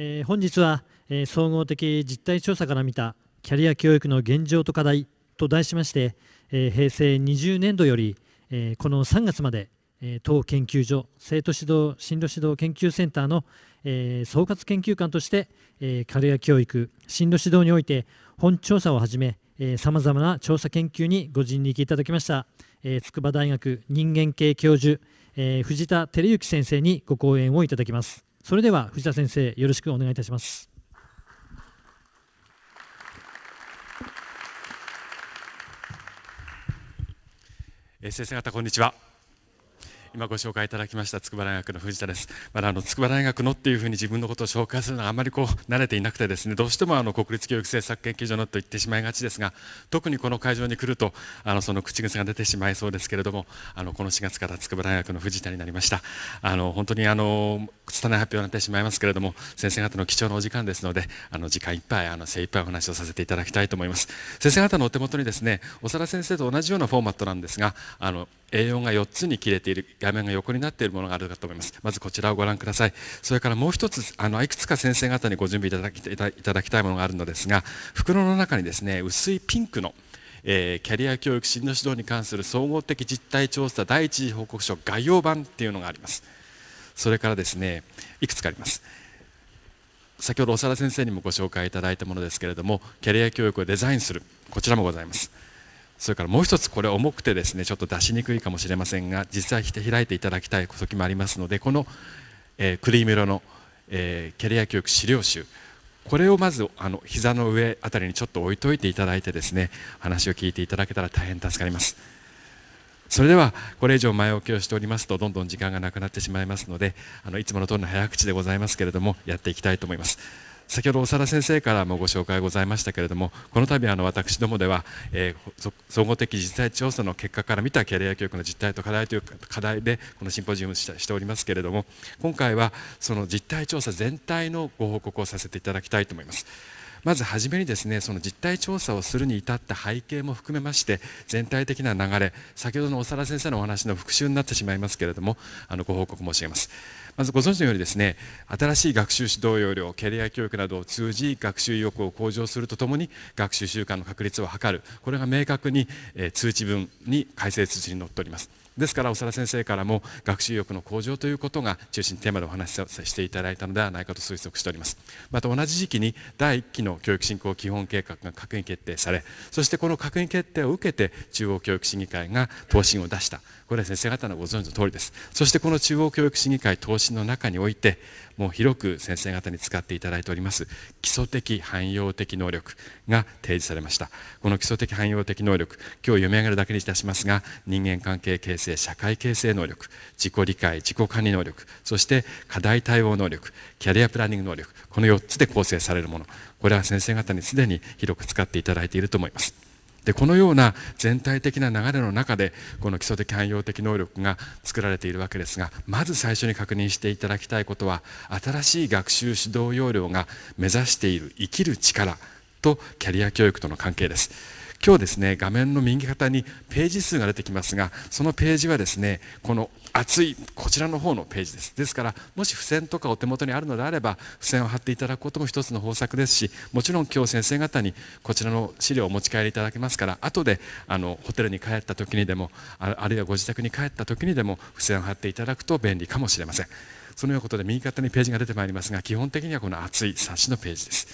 えー、本日は、えー、総合的実態調査から見たキャリア教育の現状と課題と題しまして、えー、平成20年度より、えこの3月まで、え当研究所生徒指導進路指導研究センターの、え総括研究官として、えキャリア教育進路指導において本調査をはじめさまざまな調査研究にご尽力いただきました、え筑波大学人間系教授、え藤田照之先生にご講演をいただきます。それでは藤田先生よろしくお願いいたしますえ先生方こんにちは今ご紹介いただきました筑波大学の藤田です。まだあの筑波大学のっていうふうに自分のことを紹介するのはあまりこう慣れていなくてですね、どうしてもあの国立教育政策研究所のと言ってしまいがちですが、特にこの会場に来るとあのその口癖が出てしまいそうですけれども、あのこの4月から筑波大学の藤田になりました。あの本当にあの拙い発表になってしまいますけれども、先生方の貴重なお時間ですので、あの時間いっぱいあの精一杯お話をさせていただきたいと思います。先生方のお手元にですね、長田先生と同じようなフォーマットなんですが、あの栄養が4つに切れている画面が横になっているものがあるかと思いますまずこちらをご覧くださいそれからもう一つあのいくつか先生方にご準備いただきいただきたいものがあるのですが袋の中にですね薄いピンクのえー、キャリア教育進路指導に関する総合的実態調査第1次報告書概要版っていうのがありますそれからですねいくつかあります先ほど長田先生にもご紹介いただいたものですけれどもキャリア教育をデザインするこちらもございますそれからもう一つこれ重くてですねちょっと出しにくいかもしれませんが実際開いていただきたい時もありますのでこの、えー、クリーム色の、えー、キャリア教育資料集これをまずあの膝の上あたりにちょっと置いといていただいてですね話を聞いていただけたら大変助かりますそれではこれ以上前置きをしておりますとどんどん時間がなくなってしまいますのであのいつもの通りの早口でございますけれどもやっていきたいと思います先ほど長田先生からもご紹介ございましたけれどもこの度あの私どもでは、えー、総合的実態調査の結果から見たキャリア教育の実態と課題という課題でこのシンポジウムをしておりますけれども今回はその実態調査全体のご報告をさせていただきたいと思います。まず初めにですねその実態調査をするに至った背景も含めまして全体的な流れ先ほどの長田先生のお話の復習になってしまいますけれどもあのご報告申し上げます。まずご存知のようにですね新しい学習指導要領キャリア教育などを通じ学習意欲を向上するとともに学習習慣の確立を図るこれが明確に、え通知文に改正通知に載っておりますですから長田先生からも学習意欲の向上ということが中心テーマでお話しさせていただいたのではないかと推測しておりますまた同じ時期に第1期の教育振興基本計画が閣議決定されそしてこの閣議決定を受けて中央教育審議会が答申を出したこれは先生方のご存知の通りですそしてこの中央教育審議会答申の中においてもう広く先生方に使っていただいております基礎的汎用的能力が提示されましたこの基礎的汎用的能力今日読み上げるだけにいたしますが人間関係形成社会形成能力自己理解自己管理能力そして課題対応能力キャリアプランニング能力この4つで構成されるものこれは先生方にすでに広く使っていただいていると思いますでこのような全体的な流れの中でこの基礎的汎用的能力が作られているわけですがまず最初に確認していただきたいことは新しい学習指導要領が目指している生きる力とキャリア教育との関係です。今日ですね画面の右肩にページ数が出てきますがそのページはですねこの熱いこちらの方のページですですからもし付箋とかお手元にあるのであれば付箋を貼っていただくことも一つの方策ですしもちろん今日先生方にこちらの資料をお持ち帰りいただけますから後であのホテルに帰った時にでもあるいはご自宅に帰った時にでも付箋を貼っていただくと便利かもしれませんそのようなことで右肩にページが出てまいりますが基本的にはこの厚い冊子のページです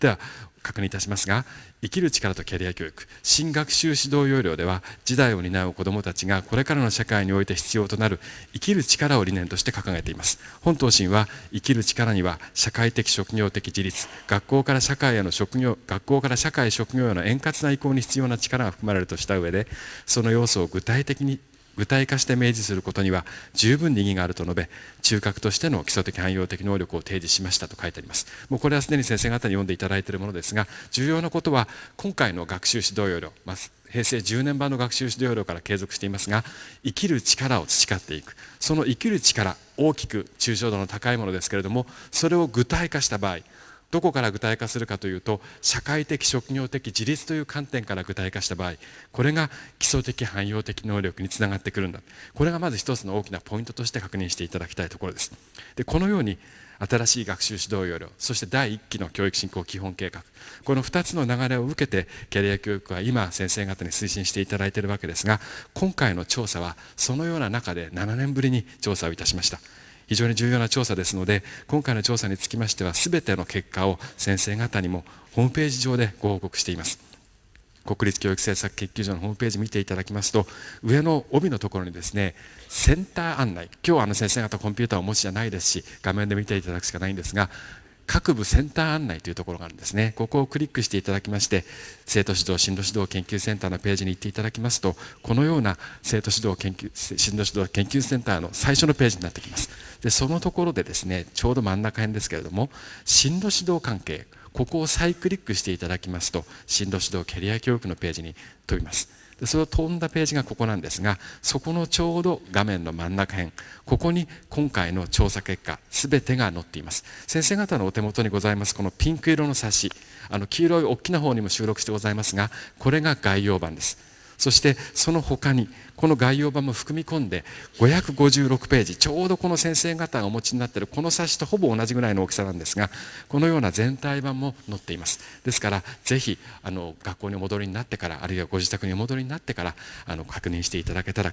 では確認いたしますが生きる力とキャリア教育新学習指導要領では時代を担う子どもたちがこれからの社会において必要となる生きる力を理念として掲げています本答申は生きる力には社会的職業的自立学校から社会への職業学校から社会職業への円滑な移行に必要な力が含まれるとした上でその要素を具体的に具体化して明示することには十分に意義があると述べ中核としての基礎的汎用的能力を提示しましたと書いてありますもうこれはすでに先生方に読んでいただいているものですが重要なことは今回の学習指導要領、まあ、平成10年版の学習指導要領から継続していますが生きる力を培っていくその生きる力大きく抽象度の高いものですけれどもそれを具体化した場合どこから具体化するかというと社会的職業的自立という観点から具体化した場合これが基礎的汎用的能力につながってくるんだこれがまず一つの大きなポイントとして確認していただきたいところですでこのように新しい学習指導要領そして第1期の教育振興基本計画この2つの流れを受けてキャリア教育は今先生方に推進していただいているわけですが今回の調査はそのような中で7年ぶりに調査をいたしました非常に重要な調査ですので今回の調査につきましては全ての結果を先生方にもホームページ上でご報告しています国立教育政策研究所のホームページ見ていただきますと上の帯のところにですねセンター案内今日はあの先生方コンピューターをお持ちじゃないですし画面で見ていただくしかないんですが各部センター案内というところがあるんですねここをクリックしていただきまして生徒指導進路指導研究センターのページに行っていただきますとこのような生徒指導研究進路指導研究センターの最初のページになってきますでそのところでですねちょうど真ん中辺ですけれども進路指導関係ここを再クリックしていただきますと進路指導キャリア教育のページに飛びますでそれを飛んだページがここなんですがそこのちょうど画面の真ん中辺ここに今回の調査結果全てが載っています先生方のお手元にございますこのピンク色の冊子あの黄色い大きな方にも収録してございますがこれが概要版ですそしてその他にこの概要版も含み込んで556ページちょうどこの先生方がお持ちになっているこの冊子とほぼ同じぐらいの大きさなんですがこのような全体版も載っていますですからぜひあの学校にお戻りになってからあるいはご自宅にお戻りになってからあの確認していただけたら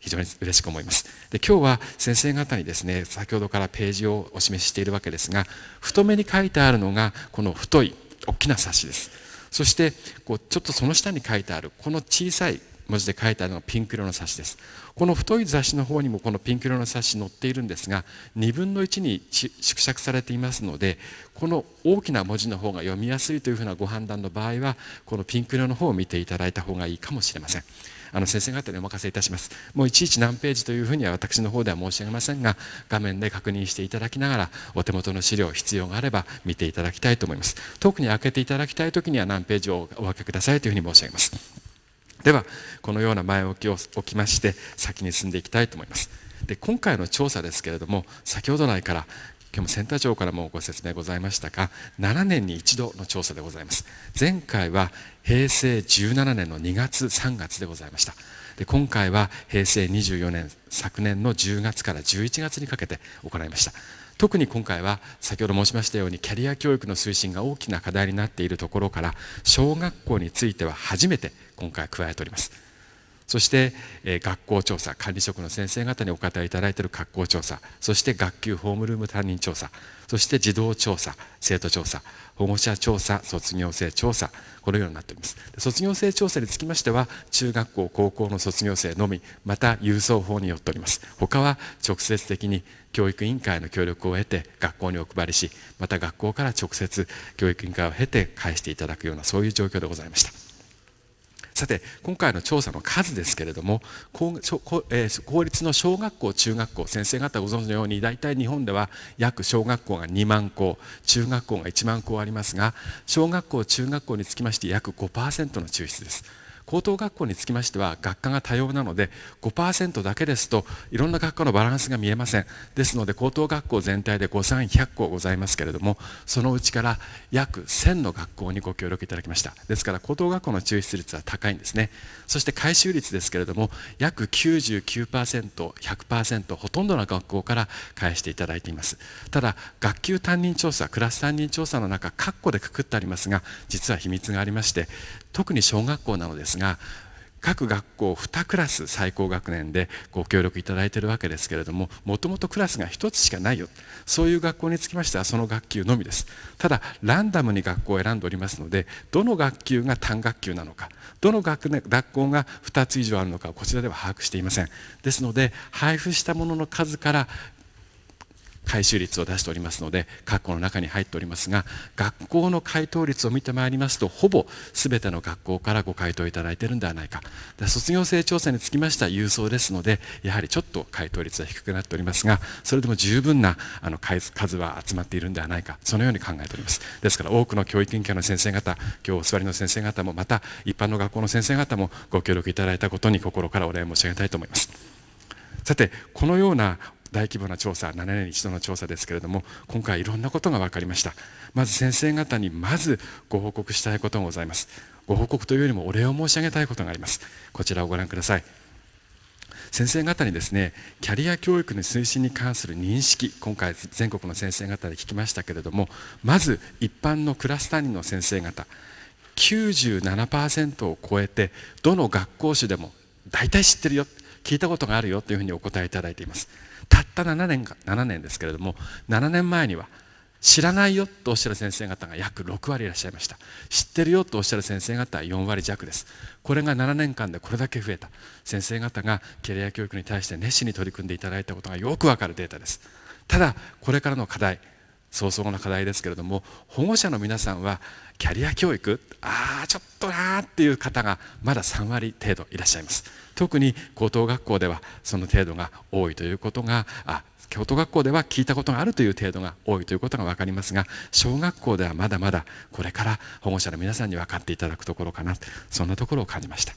非常に嬉しく思います。で今日は先生方にですね先ほどからページをお示ししているわけですが太めに書いてあるのがこの太い大きな冊子です。そしてこうちょっとその下に書いてあるこの小さい文字で書いてあるのがピンク色の冊子ですこの太い雑誌の方にもこのピンク色の冊子載っているんですが2分の1に縮尺されていますのでこの大きな文字の方が読みやすいというふうなご判断の場合はこのピンク色の方を見ていただいた方がいいかもしれません。あの先生方にお任せいたしますもういちいち何ページというふうには私の方では申し上げませんが画面で確認していただきながらお手元の資料必要があれば見ていただきたいと思います特に開けていただきたい時には何ページをお分けくださいというふうに申し上げますではこのような前置きを置きまして先に進んでいきたいと思いますで今回の調査ですけれども先ほど来から今日もセンター長からもご説明ございましたが7年に一度の調査でございます前回は平成17年の2月3月でございましたで今回は平成24年昨年の10月から11月にかけて行いました特に今回は先ほど申しましたようにキャリア教育の推進が大きな課題になっているところから小学校については初めて今回加えておりますそして、え学校調査管理職の先生方にお答えいただいている学校調査そして学級ホームルーム担任調査そして児童調査生徒調査保護者調査卒業生調査このようになっております卒業生調査につきましては中学校高校の卒業生のみまた郵送法によっております他は直接的に教育委員会の協力を得て学校にお配りしまた学校から直接教育委員会を経て返していただくようなそういう状況でございました。さて今回の調査の数ですけれども公,、えー、公立の小学校中学校先生方ご存知のように大体日本では約小学校が2万校中学校が1万校ありますが小学校中学校につきまして約5%の抽出です。高等学校につきましては学科が多様なので5%だけですといろんな学科のバランスが見えませんですので高等学校全体で5100校ございますけれどもそのうちから約1000の学校にご協力いただきましたですから高等学校の抽出率は高いんですねそして回収率ですけれども約 99%100% ほとんどの学校から返していただいていますただ学級担任調査クラス担任調査の中括弧でくくってありますが実は秘密がありまして特に小学校なのですが各学校2クラス最高学年でご協力いただいているわけですけれどももともとクラスが1つしかないよそういう学校につきましてはその学級のみですただランダムに学校を選んでおりますのでどの学級が単学級なのかどの学学校が2つ以上あるのかこちらでは把握していませんですので配布したものの数から回収率を出しておりますので括弧の中に入っておりますが学校の回答率を見てまいりますとほぼ全ての学校からご回答いただいているんではないか卒業生調査につきましては郵送ですのでやはりちょっと回答率は低くなっておりますがそれでも十分なあの数は集まっているんではないかそのように考えておりますですから多くの教育委員会の先生方今日お座りの先生方もまた一般の学校の先生方もご協力いただいたことに心からお礼申し上げたいと思います。さてこのような大規模な調査7年に一度の調査ですけれども今回いろんなことが分かりましたまず先生方にまずご報告したいことがございますご報告というよりもお礼を申し上げたいことがありますこちらをご覧ください先生方にですねキャリア教育の推進に関する認識今回全国の先生方で聞きましたけれどもまず一般のクラス担任の先生方97%を超えてどの学校種でも大体知ってるよ聞いたことがあるよというふうにお答えいただいていますたった7年か7年ですけれども7年前には知らないよとおっしゃる先生方が約6割いらっしゃいました知ってるよとおっしゃる先生方は4割弱ですこれが7年間でこれだけ増えた先生方がキャリア教育に対して熱心に取り組んでいただいたことがよくわかるデータですただこれからの課題早々な課題ですけれども保護者の皆さんはキャリア教育ああちょっとなーっていう方がまだ3割程度いらっしゃいます特に高等学校ではその程度が多いということがあ高等学校では聞いたことがあるという程度が多いということが分かりますが小学校ではまだまだこれから保護者の皆さんに分かっていただくところかなそんなところを感じました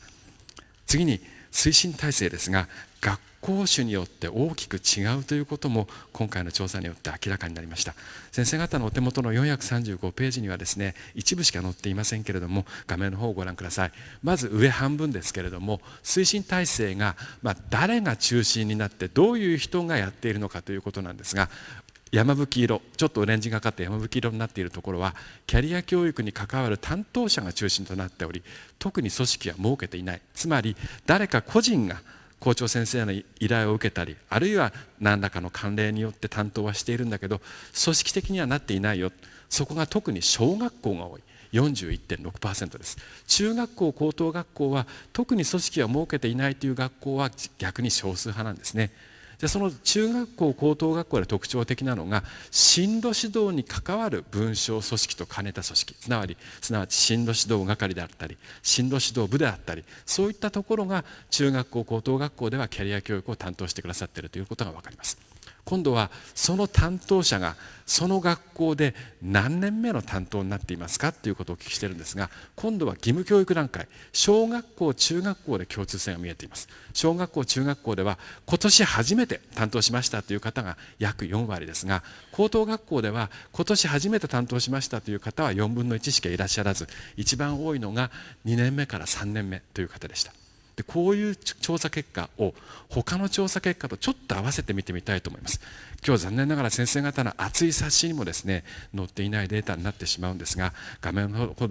次に推進体制ですが学校種によって大きく違うということも今回の調査によって明らかになりました先生方のお手元の435ページにはですね一部しか載っていませんけれども画面の方をご覧くださいまず上半分ですけれども推進体制が、まあ、誰が中心になってどういう人がやっているのかということなんですが山吹色ちょっとオレンジがかって山吹色になっているところはキャリア教育に関わる担当者が中心となっており特に組織は設けていないつまり誰か個人が校長先生の依頼を受けたりあるいは何らかの慣例によって担当はしているんだけど組織的にはなっていないよそこが特に小学校が多い41.6%です中学校高等学校は特に組織は設けていないという学校は逆に少数派なんですねでその中学校高等学校で特徴的なのが進路指導に関わる文章組織と兼ねた組織すなわちすなわち進路指導係であったり進路指導部であったりそういったところが中学校高等学校ではキャリア教育を担当してくださっているということが分かります。今度はその担当者がその学校で何年目の担当になっていますかということをお聞きしてるんですが今度は義務教育段階小学校中学校で共通性が見えています小学校中学校では今年初めて担当しましたという方が約4割ですが高等学校では今年初めて担当しましたという方は4分の1しかいらっしゃらず一番多いのが2年目から3年目という方でしたでこういう調査結果を他の調査結果とちょっと合わせて見てみたいと思います今日残念ながら先生方の熱い冊子にもですね載っていないデータになってしまうんですが画面の方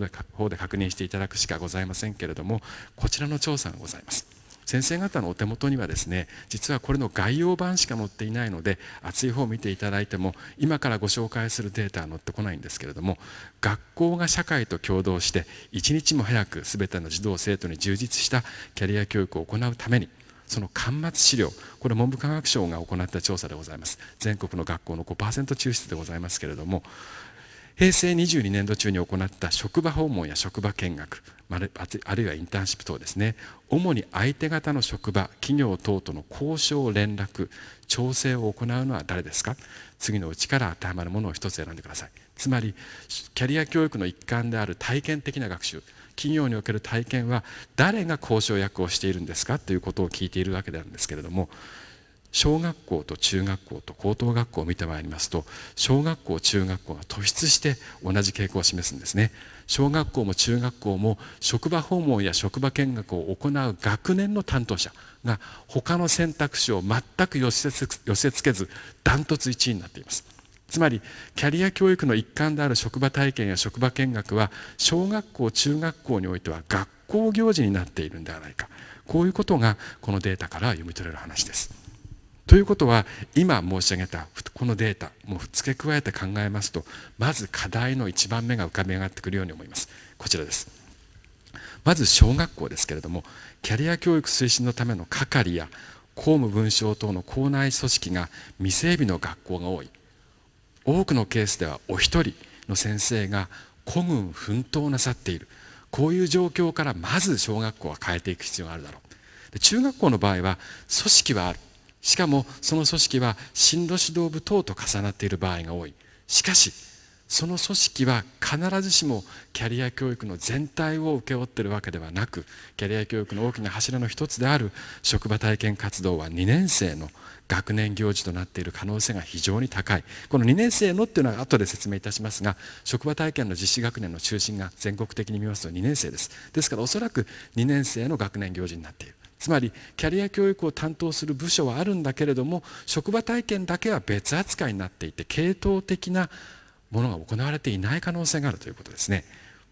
で確認していただくしかございませんけれどもこちらの調査がございます先生方のお手元にはですね実はこれの概要版しか載っていないので厚い方を見ていただいても今からご紹介するデータは載ってこないんですけれども学校が社会と共同して一日も早く全ての児童生徒に充実したキャリア教育を行うためにその端末資料これ文部科学省が行った調査でございます全国の学校の5%抽出でございますけれども平成22年度中に行った職場訪問や職場見学あるいはインターンシップ等ですね主に相手方の職場企業等との交渉連絡調整を行うのは誰ですか次のうちから当てはまるものを1つ選んでくださいつまりキャリア教育の一環である体験的な学習企業における体験は誰が交渉役をしているんですかということを聞いているわけなんですけれども小学校と中学校と高等学校を見てまいりますと小学校中学校が突出して同じ傾向を示すんですね小学校も中学校も職場訪問や職場見学を行う学年の担当者が他の選択肢を全く寄せつけずダントツ1位になっていますつまりキャリア教育の一環である職場体験や職場見学は小学校中学校においては学校行事になっているんではないかこういうことがこのデータから読み取れる話ですということは今申し上げたこのデータもう付け加えて考えますとまず課題の1番目が浮かび上がってくるように思いますこちらですまず小学校ですけれどもキャリア教育推進のための係や公務文書等の校内組織が未整備の学校が多い多くのケースではお一人の先生が孤軍奮闘なさっているこういう状況からまず小学校は変えていく必要があるだろう中学校の場合は組織はあるしかもその組織は進路指導部等と重なっている場合が多いしかしその組織は必ずしもキャリア教育の全体を請け負っているわけではなくキャリア教育の大きな柱の一つである職場体験活動は2年生の学年行事となっている可能性が非常に高いこの2年生のっていうのは後で説明いたしますが職場体験の実施学年の中心が全国的に見ますと2年生ですですからおそらく2年生の学年行事になっているつまりキャリア教育を担当する部署はあるんだけれども職場体験だけは別扱いになっていて系統的なものが行われていない可能性があるということですね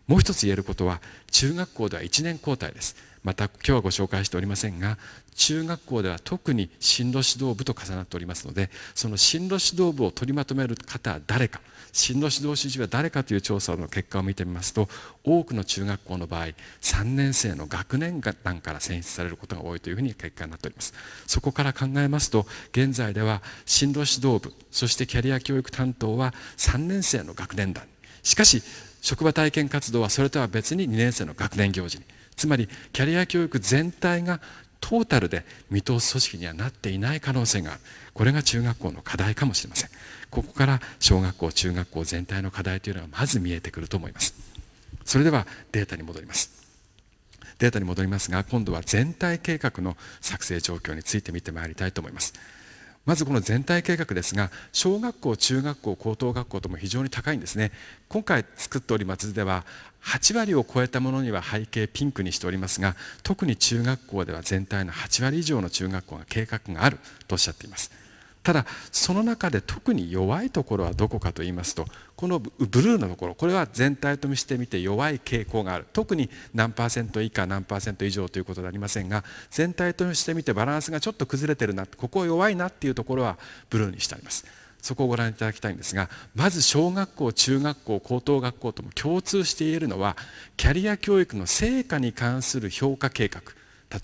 もう一つ言えることは中学校では1年交代ですまた今日はご紹介しておりませんが中学校では特に進路指導部と重なっておりますのでその進路指導部を取りまとめる方は誰か進路指導士示は誰かという調査の結果を見てみますと多くの中学校の場合3年生の学年段から選出されることが多いというふうに結果になっておりますそこから考えますと現在では進路指導部そしてキャリア教育担当は3年生の学年団しかし職場体験活動はそれとは別に2年生の学年行事につまりキャリア教育全体がトータルで見通す組織にはなっていない可能性があるこれが中学校の課題かもしれませんここから小学校中学校全体の課題というのがまず見えてくると思いますそれではデータに戻りますデータに戻りますが今度は全体計画の作成状況について見てまいりたいと思いますまずこの全体計画ですが小学校中学校高等学校とも非常に高いんですね今回作っておりますでは8割を超えたものには背景ピンクにしておりますが特に中学校では全体の8割以上の中学校が計画があるとおっしゃっていますただその中で特に弱いところはどこかと言いますとこのブルーのところこれは全体としてみて弱い傾向がある特に何パーセント以下何パーセント以上ということでありませんが全体としてみてバランスがちょっと崩れてるなここ弱いなっていうところはブルーにしてあります。そこをご覧いただきたいんですがまず小学校中学校高等学校とも共通して言えるのはキャリア教育の成果に関する評価計画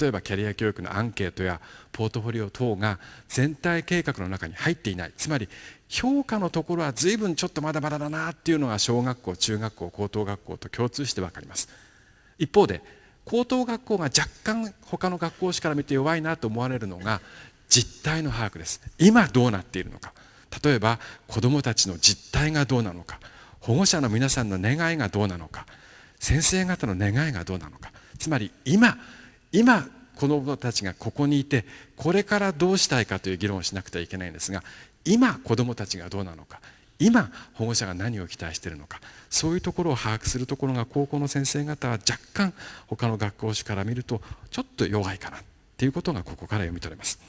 例えばキャリア教育のアンケートやポートフォリオ等が全体計画の中に入っていないつまり評価のところは随分ちょっとまだまだだなっていうのが小学校中学校高等学校と共通して分かります一方で高等学校が若干他の学校史から見て弱いなと思われるのが実態の把握です今どうなっているのか例えば子どもたちの実態がどうなのか保護者の皆さんの願いがどうなのか先生方の願いがどうなのかつまり今今子どもたちがここにいてこれからどうしたいかという議論をしなくてはいけないんですが今子どもたちがどうなのか今保護者が何を期待しているのかそういうところを把握するところが高校の先生方は若干他の学校史から見るとちょっと弱いかなということがここから読み取れます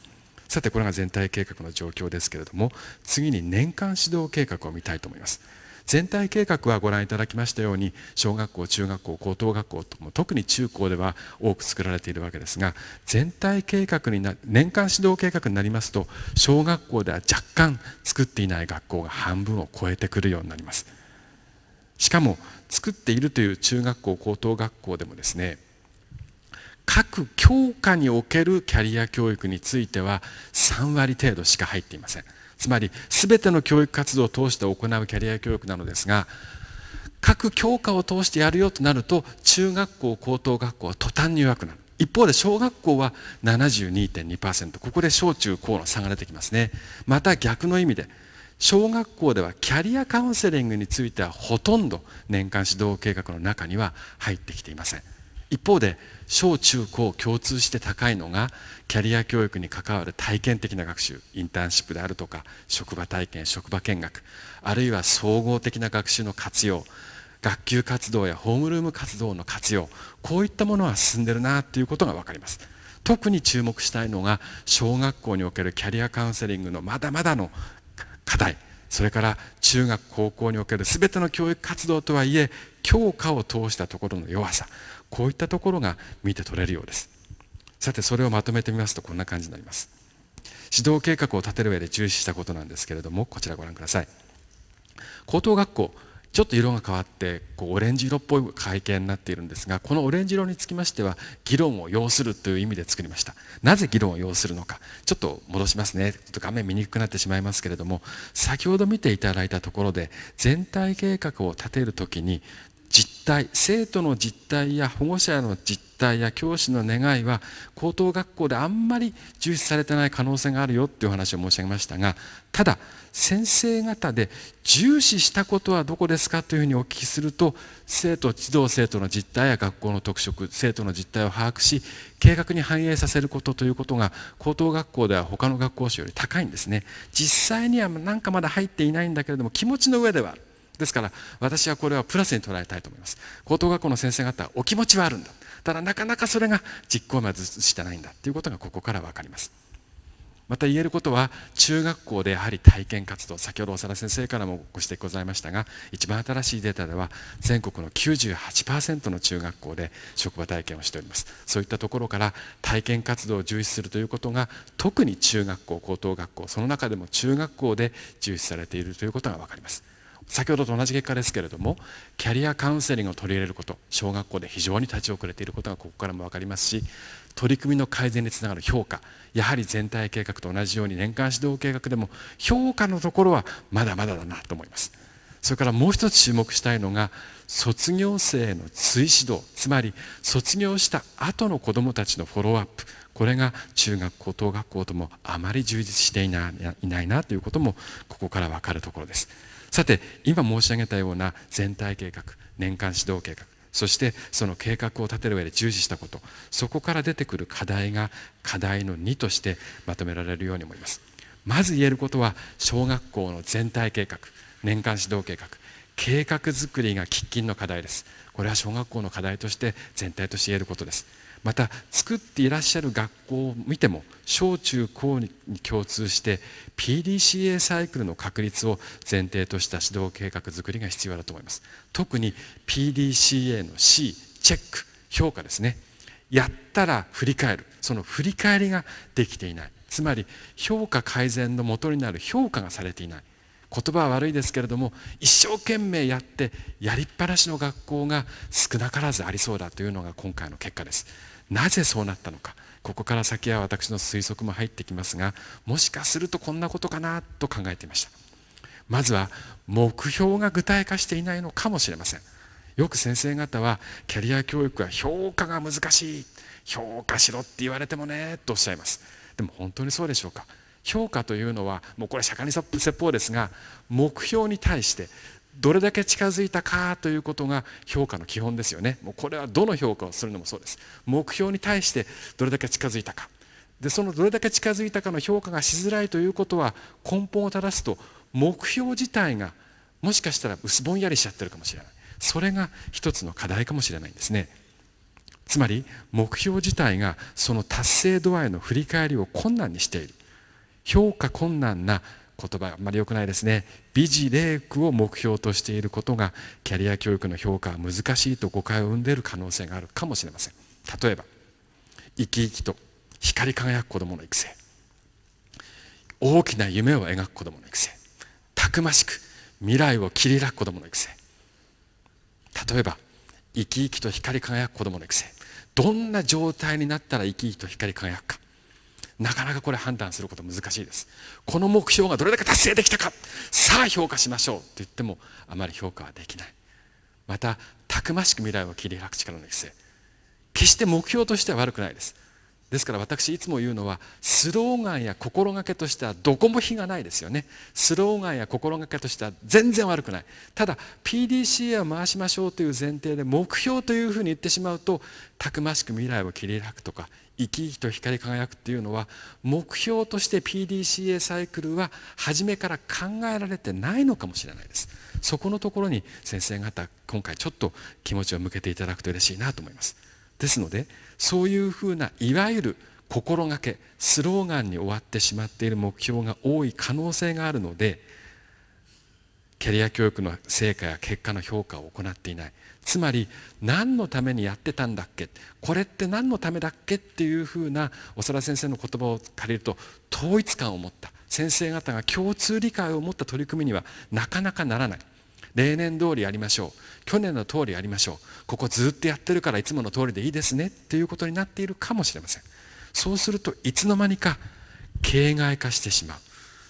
さてこれが全体計画の状況ですけれども次に年間指導計画を見たいと思います全体計画はご覧いただきましたように小学校中学校高等学校とも特に中高では多く作られているわけですが全体計画にな年間指導計画になりますと小学校では若干作っていない学校が半分を超えてくるようになりますしかも作っているという中学校高等学校でもですね各教科におけるキャリア教育については3割程度しか入っていませんつまり全ての教育活動を通して行うキャリア教育なのですが各教科を通してやるよとなると中学校高等学校は途端に弱くなる一方で小学校は72.2%ここで小中高の差が出てきますねまた逆の意味で小学校ではキャリアカウンセリングについてはほとんど年間指導計画の中には入ってきていません一方で小中高共通して高いのがキャリア教育に関わる体験的な学習インターンシップであるとか職場体験職場見学あるいは総合的な学習の活用学級活動やホームルーム活動の活用こういったものは進んでるなということが分かります特に注目したいのが小学校におけるキャリアカウンセリングのまだまだの課題それから中学高校における全ての教育活動とはいえ教科を通したところの弱さこういったところが見て取れるようですさてそれをまとめてみますとこんな感じになります指導計画を立てる上で重視したことなんですけれどもこちらご覧ください高等学校ちょっと色が変わってこうオレンジ色っぽい会見になっているんですがこのオレンジ色につきましては議論を要するという意味で作りましたなぜ議論を要するのかちょっと戻しますねちょっと画面見にくくなってしまいますけれども先ほど見ていただいたところで全体計画を立てるときに実態生徒の実態や保護者の実態や教師の願いは高等学校であんまり重視されてない可能性があるよっていうお話を申し上げましたがただ先生方で重視したことはどこですかというふうにお聞きすると生徒児童生徒の実態や学校の特色生徒の実態を把握し計画に反映させることということが高等学校では他の学校種より高いんですね実際にはなんかまだ入っていないんだけれども気持ちの上ではですから私はこれはプラスに捉えたいと思います高等学校の先生方お気持ちはあるんだただなかなかそれが実行までしてないんだということがここから分かりますまた言えることは中学校でやはり体験活動先ほど長田先生からもご指摘ございましたが一番新しいデータでは全国の98%の中学校で職場体験をしておりますそういったところから体験活動を重視するということが特に中学校高等学校その中でも中学校で重視されているということが分かります先ほどと同じ結果ですけれどもキャリアカウンセリングを取り入れること小学校で非常に立ち遅れていることがここからも分かりますし取り組みの改善につながる評価やはり全体計画と同じように年間指導計画でも評価のところはまだまだだなと思いますそれからもう一つ注目したいのが卒業生の追指導つまり卒業した後の子どもたちのフォローアップこれが中学校等学校ともあまり充実していないなということもここから分かるところです。さて今申し上げたような全体計画年間指導計画そしてその計画を立てる上で重視したことそこから出てくる課題が課題の2としてまとめられるように思いますまず言えることは小学校の全体計画年間指導計画計画づくりが喫緊の課題ですこれは小学校の課題として全体として言えることですまた作っていらっしゃる学校を見ても小中高に共通して PDCA サイクルの確立を前提とした指導計画づくりが必要だと思います特に PDCA の C チェック評価ですねやったら振り返るその振り返りができていないつまり評価改善の元になる評価がされていない言葉は悪いですけれども一生懸命やってやりっぱなしの学校が少なからずありそうだというのが今回の結果ですなぜそうなったのかここから先は私の推測も入ってきますがもしかするとこんなことかなと考えていましたまずは目標が具体化していないのかもしれませんよく先生方はキャリア教育は評価が難しい評価しろって言われてもねとおっしゃいますでも本当にそうでしょうか評価というのはもうこれ釈迦に説法ですが目標に対してどれだけ近づいたかということが評価の基本ですよねもうこれはどの評価をするのもそうです目標に対してどれだけ近づいたかでそのどれだけ近づいたかの評価がしづらいということは根本を正すと目標自体がもしかしたら薄ぼんやりしちゃってるかもしれないそれが一つの課題かもしれないんですねつまり目標自体がその達成度合いの振り返りを困難にしている評価困難な言葉あんまり良くないですね美辞麗句を目標としていることがキャリア教育の評価は難しいと誤解を生んでいる可能性があるかもしれません例えば生き生きと光り輝く子どもの育成大きな夢を描く子どもの育成たくましく未来を切り開く子どもの育成例えば生き生きと光り輝く子どもの育成どんな状態になったら生き生きと光り輝くかなかなかこれ判断すること難しいですこの目標がどれだけ達成できたかさあ評価しましょうと言ってもあまり評価はできないまたたくましく未来を切り開く力の育成決して目標としては悪くないですですから私いつも言うのはスローガンや心がけとしてはどこも非がないですよねスローガンや心がけとしては全然悪くないただ PDCA を回しましょうという前提で目標というふうに言ってしまうとたくましく未来を切り開くとか生き生きと光り輝くっていうのは目標として PDCA サイクルは初めから考えられてないのかもしれないですそこのところに先生方今回ちょっと気持ちを向けていただくと嬉しいなと思いますですのでそういうふうないわゆる心がけスローガンに終わってしまっている目標が多い可能性があるのでキャリア教育の成果や結果の評価を行っていないつまり何のためにやってたんだっけこれって何のためだっけっていうふうな長田先生の言葉を借りると統一感を持った先生方が共通理解を持った取り組みにはなかなかならない例年通りやりましょう去年の通りやりましょうここずっとやってるからいつもの通りでいいですねっていうことになっているかもしれませんそうするといつの間にか形骸化してしまう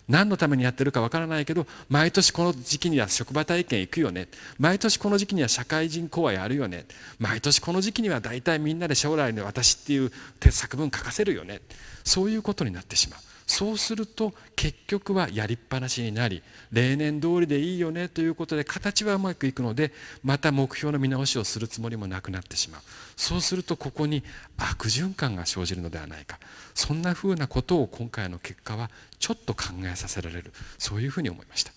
何のためにやってるかわからないけど毎年この時期には職場体験行くよね毎年この時期には社会人講話やるよね毎年この時期には大体みんなで将来の私っていう作文書かせるよねそういうことになってしまう。そうすると結局はやりっぱなしになり例年通りでいいよねということで形はうまくいくのでまた目標の見直しをするつもりもなくなってしまうそうするとここに悪循環が生じるのではないかそんなふうなことを今回の結果はちょっと考えさせられるそういうふうに思いました。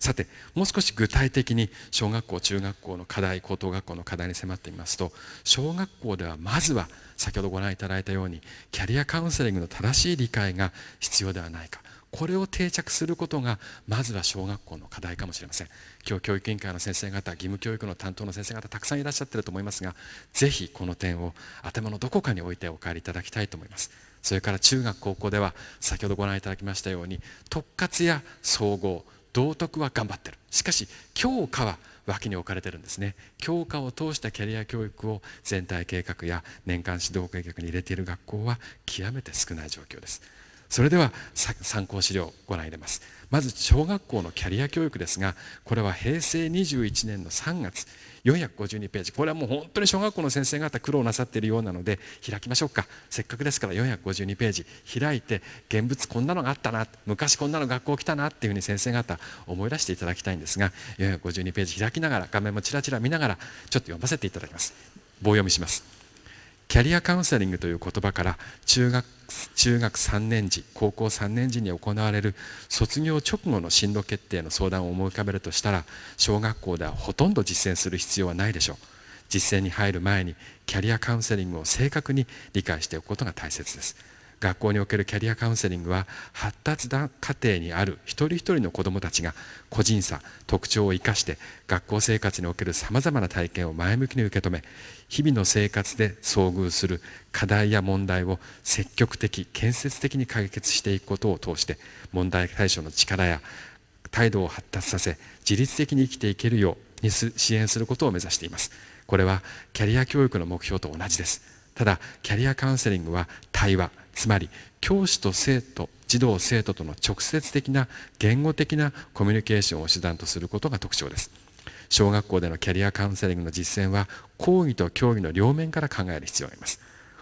さてもう少し具体的に小学校中学校の課題高等学校の課題に迫ってみますと小学校ではまずは「先ほどご覧いただいたようにキャリアカウンセリングの正しい理解が必要ではないかこれを定着することがまずは小学校の課題かもしれません今日教育委員会の先生方義務教育の担当の先生方たくさんいらっしゃっていると思いますがぜひこの点を頭のどこかに置いてお帰りいただきたいと思いますそれから中学高校では先ほどご覧いただきましたように特活や総合道徳は頑張っているしかし教科は脇に置かれてるんですね教科を通したキャリア教育を全体計画や年間指導計画に入れている学校は極めて少ない状況ですそれでは参考資料をご覧入れますまず小学校のキャリア教育ですがこれは平成21年の3月452ページこれはもう本当に小学校の先生方苦労なさっているようなので開きましょうかせっかくですから452ページ開いて現物こんなのがあったな昔こんなの学校来たなっていうふうに先生方思い出していただきたいんですが452ページ開きながら画面もちらちら見ながらちょっと読ませていただきます棒読みしますキャリアカウンセリングという言葉から中学中学3年時高校3年時に行われる卒業直後の進路決定の相談を思い浮かべるとしたら小学校ではほとんど実践する必要はないでしょう実践に入る前にキャリアカウンセリングを正確に理解しておくことが大切です学校におけるキャリアカウンセリングは発達過程にある一人一人の子どもたちが個人差特徴を生かして学校生活におけるさまざまな体験を前向きに受け止め日々の生活で遭遇する課題や問題を積極的建設的に解決していくことを通して問題対処の力や態度を発達させ自律的に生きていけるように支援することを目指していますこれはキャリア教育の目標と同じですただキャリアカウンセリングは対話つまり教師と生徒児童生徒との直接的な言語的なコミュニケーションを手段とすることが特徴です小学校でのキャリアカウンセリングの実践は講義と教義の両面から考える必要があります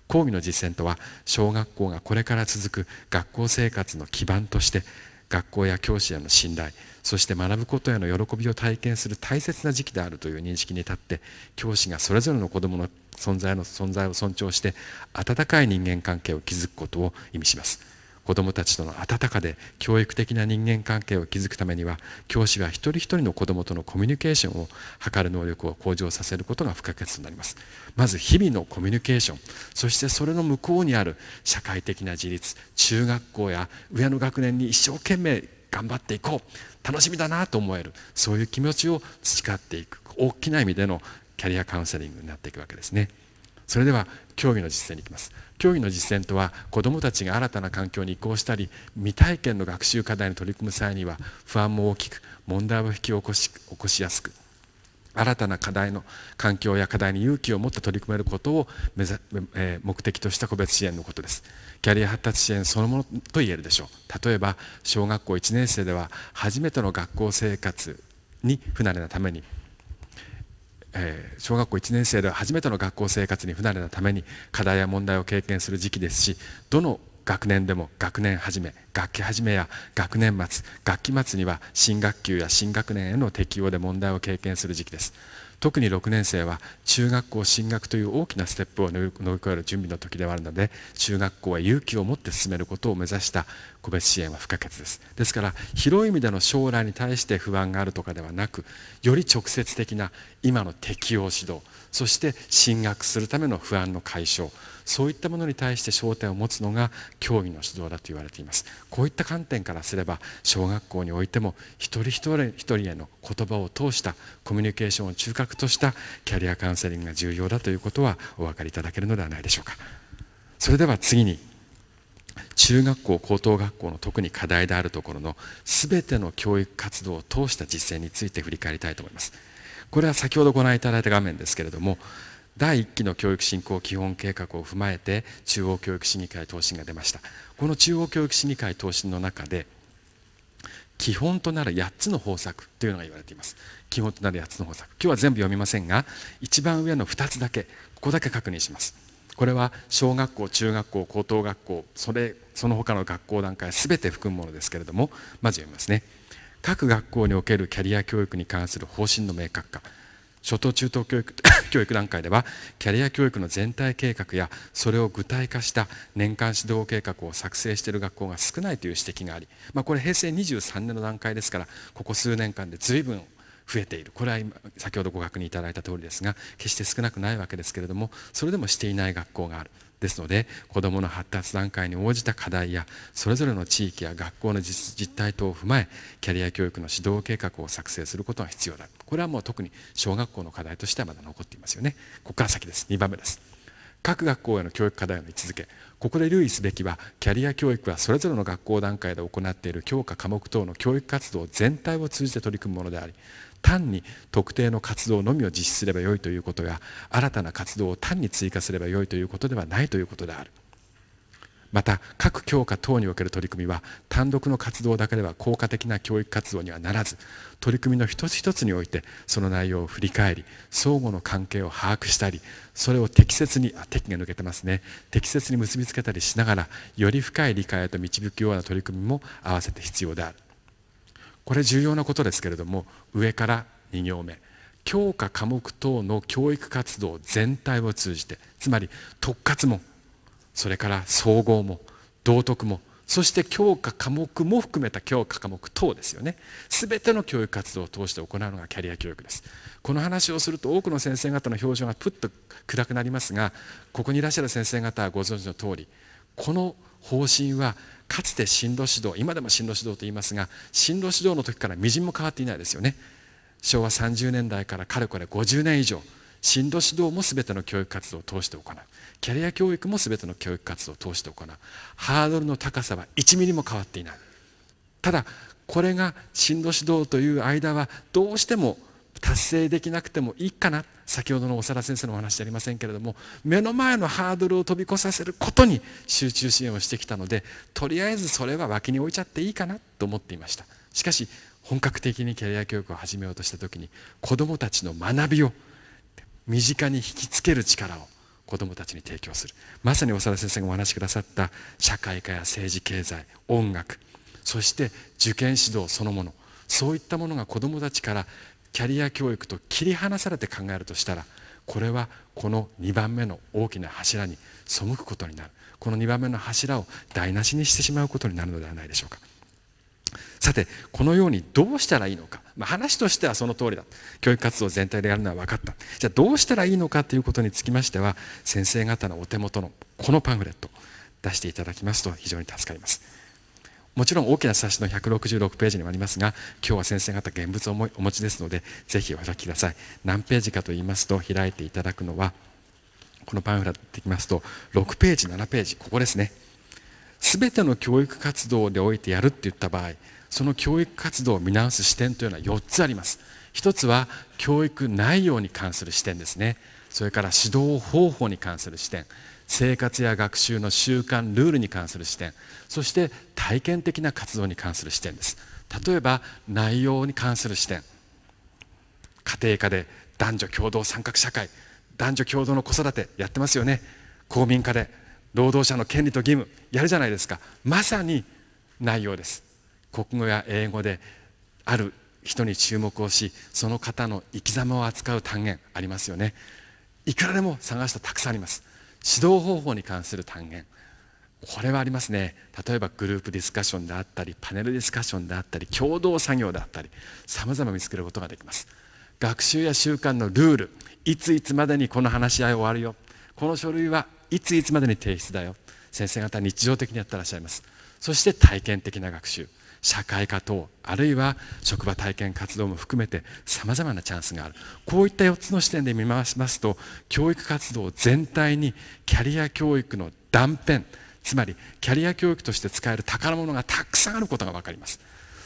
講義の実践とは小学校がこれから続く学校生活の基盤として学校や教師への信頼そして学ぶことへの喜びを体験する大切な時期であるという認識に立って教師がそれぞれの子どもの存在の存在を尊重して温かい人間関係を築くことを意味します子どもたちとの温かで教育的な人間関係を築くためには教師は一人一人の子どもとのコミュニケーションを図る能力を向上させることが不可欠となりますまず日々のコミュニケーションそしてそれの向こうにある社会的な自立中学校や上の学年に一生懸命頑張っていこう楽しみだなと思えるそういう気持ちを培っていく大きな意味でのキャリアカウンセリングになっていくわけですねそれでは教義の実践に行きます教義の実践とは子どもたちが新たな環境に移行したり未体験の学習課題に取り組む際には不安も大きく問題を引き起こし起こしやすく新たな課題の環境や課題に勇気を持って取り組めることを目指、え目的とした個別支援のことですキャリア発達支援そのものと言えるでしょう例えば小学校1年生では初めての学校生活に不慣れなためにえー、小学校1年生では初めての学校生活に不慣れなために課題や問題を経験する時期ですしどの学年でも学年始め学期始めや学年末学期末には新学級や新学年への適用で問題を経験する時期です特に6年生は中学校進学という大きなステップを乗り越える準備の時ではあるので中学校は勇気を持って進めることを目指した個別支援は不可欠ですですから広い意味での将来に対して不安があるとかではなくより直接的な今の適応指導そして進学するための不安の解消そういったものに対して焦点を持つのが教義の指導だと言われていますこういった観点からすれば小学校においても一人一人一人への言葉を通したコミュニケーションを中核としたキャリアカウンセリングが重要だということはお分かりいただけるのではないでしょうかそれでは次に中学校高等学校の特に課題であるところの全ての教育活動を通した実践について振り返りたいと思いますこれは先ほどご覧いただいた画面ですけれども第1期の教育振興基本計画を踏まえて中央教育審議会答申が出ましたこの中央教育審議会答申の中で基本となる8つの方策というのが言われています基本となる8つの方策今日は全部読みませんが一番上の2つだけここだけ確認しますこれは小学校中学校高等学校それその他の学校段階全て含むものですけれどもまず読みますね各学校におけるキャリア教育に関する方針の明確化初等中等教育 教育段階ではキャリア教育の全体計画やそれを具体化した年間指導計画を作成している学校が少ないという指摘があり、まあ、これ平成23年の段階ですからここ数年間で随分増えているこれは今先ほどご確認いただいた通りですが決して少なくないわけですけれどもそれでもしていない学校があるですので子どもの発達段階に応じた課題やそれぞれの地域や学校の実態等を踏まえキャリア教育の指導計画を作成することが必要だこれはもう特に小学校の課題としてはまだ残っていますよねここから先です2番目です各学校への教育課題の位置づけここで留意すべきはキャリア教育はそれぞれの学校段階で行っている教科科目等の教育活動全体を通じて取り組むものであり単に特定の活動のみを実施すればよいということや新たな活動を単に追加すればよいということではないということである。また各教科等における取り組みは単独の活動だけでは効果的な教育活動にはならず取り組みの一つ一つにおいてその内容を振り返り相互の関係を把握したりそれを適切にあ敵が抜けてますね適切に結びつけたりしながらより深い理解へと導くような取り組みも合わせて必要であるこれ重要なことですけれども上から2行目教科科目等の教育活動全体を通じてつまり特活もそれから総合も道徳もそして教科科目も含めた教科科目等ですよね全ての教育活動を通して行うのがキャリア教育ですこの話をすると多くの先生方の表情がプッと暗くなりますがここにいらっしゃる先生方はご存知の通りこの方針はかつて進路指導今でも進路指導と言いますが進路指導の時からみじんも変わっていないですよね昭和30年代からかれこれ50年以上進路指導も全ての教育活動を通して行うキャリア教育も全ての教育活動を通して行うハードルの高さは1ミリも変わっていないただこれが進路指導という間はどうしても達成できなくてもいいかな先ほどの長田先生のお話じゃありませんけれども目の前のハードルを飛び越させることに集中支援をしてきたのでとりあえずそれは脇に置いちゃっていいかなと思っていましたしかし本格的にキャリア教育を始めようとした時に子どもたちの学びを身近に引きつける力を子どもたちに提供するまさに長田先生がお話しくださった社会科や政治経済音楽そして受験指導そのものそういったものが子どもたちからキャリア教育と切り離されて考えるとしたらこれはこの2番目の大きな柱に背くことになるこの2番目の柱を台無しにしてしまうことになるのではないでしょうかさてこのようにどうしたらいいのかまあ、話としてはその通りだ教育活動全体でやるのは分かったじゃあどうしたらいいのかということにつきましては先生方のお手元のこのパンフレット出していただきますと非常に助かりますもちろん大きな冊子の166ページにもありますが今日は先生方現物をお持ちですのでぜひお書きください何ページかと言いますと開いていただくのはこのパンフレットでいきますと6ページ7ページここですね全ての教育活動でおいてやるって言った場合その教育活動を見直す視点というのは4つあります1つは教育内容に関する視点ですねそれから指導方法に関する視点生活や学習の習慣ルールに関する視点そして体験的な活動に関する視点です例えば内容に関する視点家庭科で男女共同参画社会男女共同の子育てやってますよね公民課で労働者の権利と義務やるじゃないですかまさに内容です国語や英語である人に注目をしその方の生き様を扱う単元ありますよねいくらでも探すとたくさんあります指導方法に関する単元これはありますね例えばグループディスカッションであったりパネルディスカッションであったり共同作業であったりさまざま見つけることができます学習や習慣のルールいついつまでにこの話し合い終わるよこの書類はいついつまでに提出だよ先生方日常的にやってらっしゃいますそして体験的な学習社会科等あるいは職場体験活動も含めてさまざまなチャンスがあるこういった4つの視点で見ますますと教育活動全体にキャリア教育の断片つまりキャリア教育として使える宝物がたくさんあることが分かります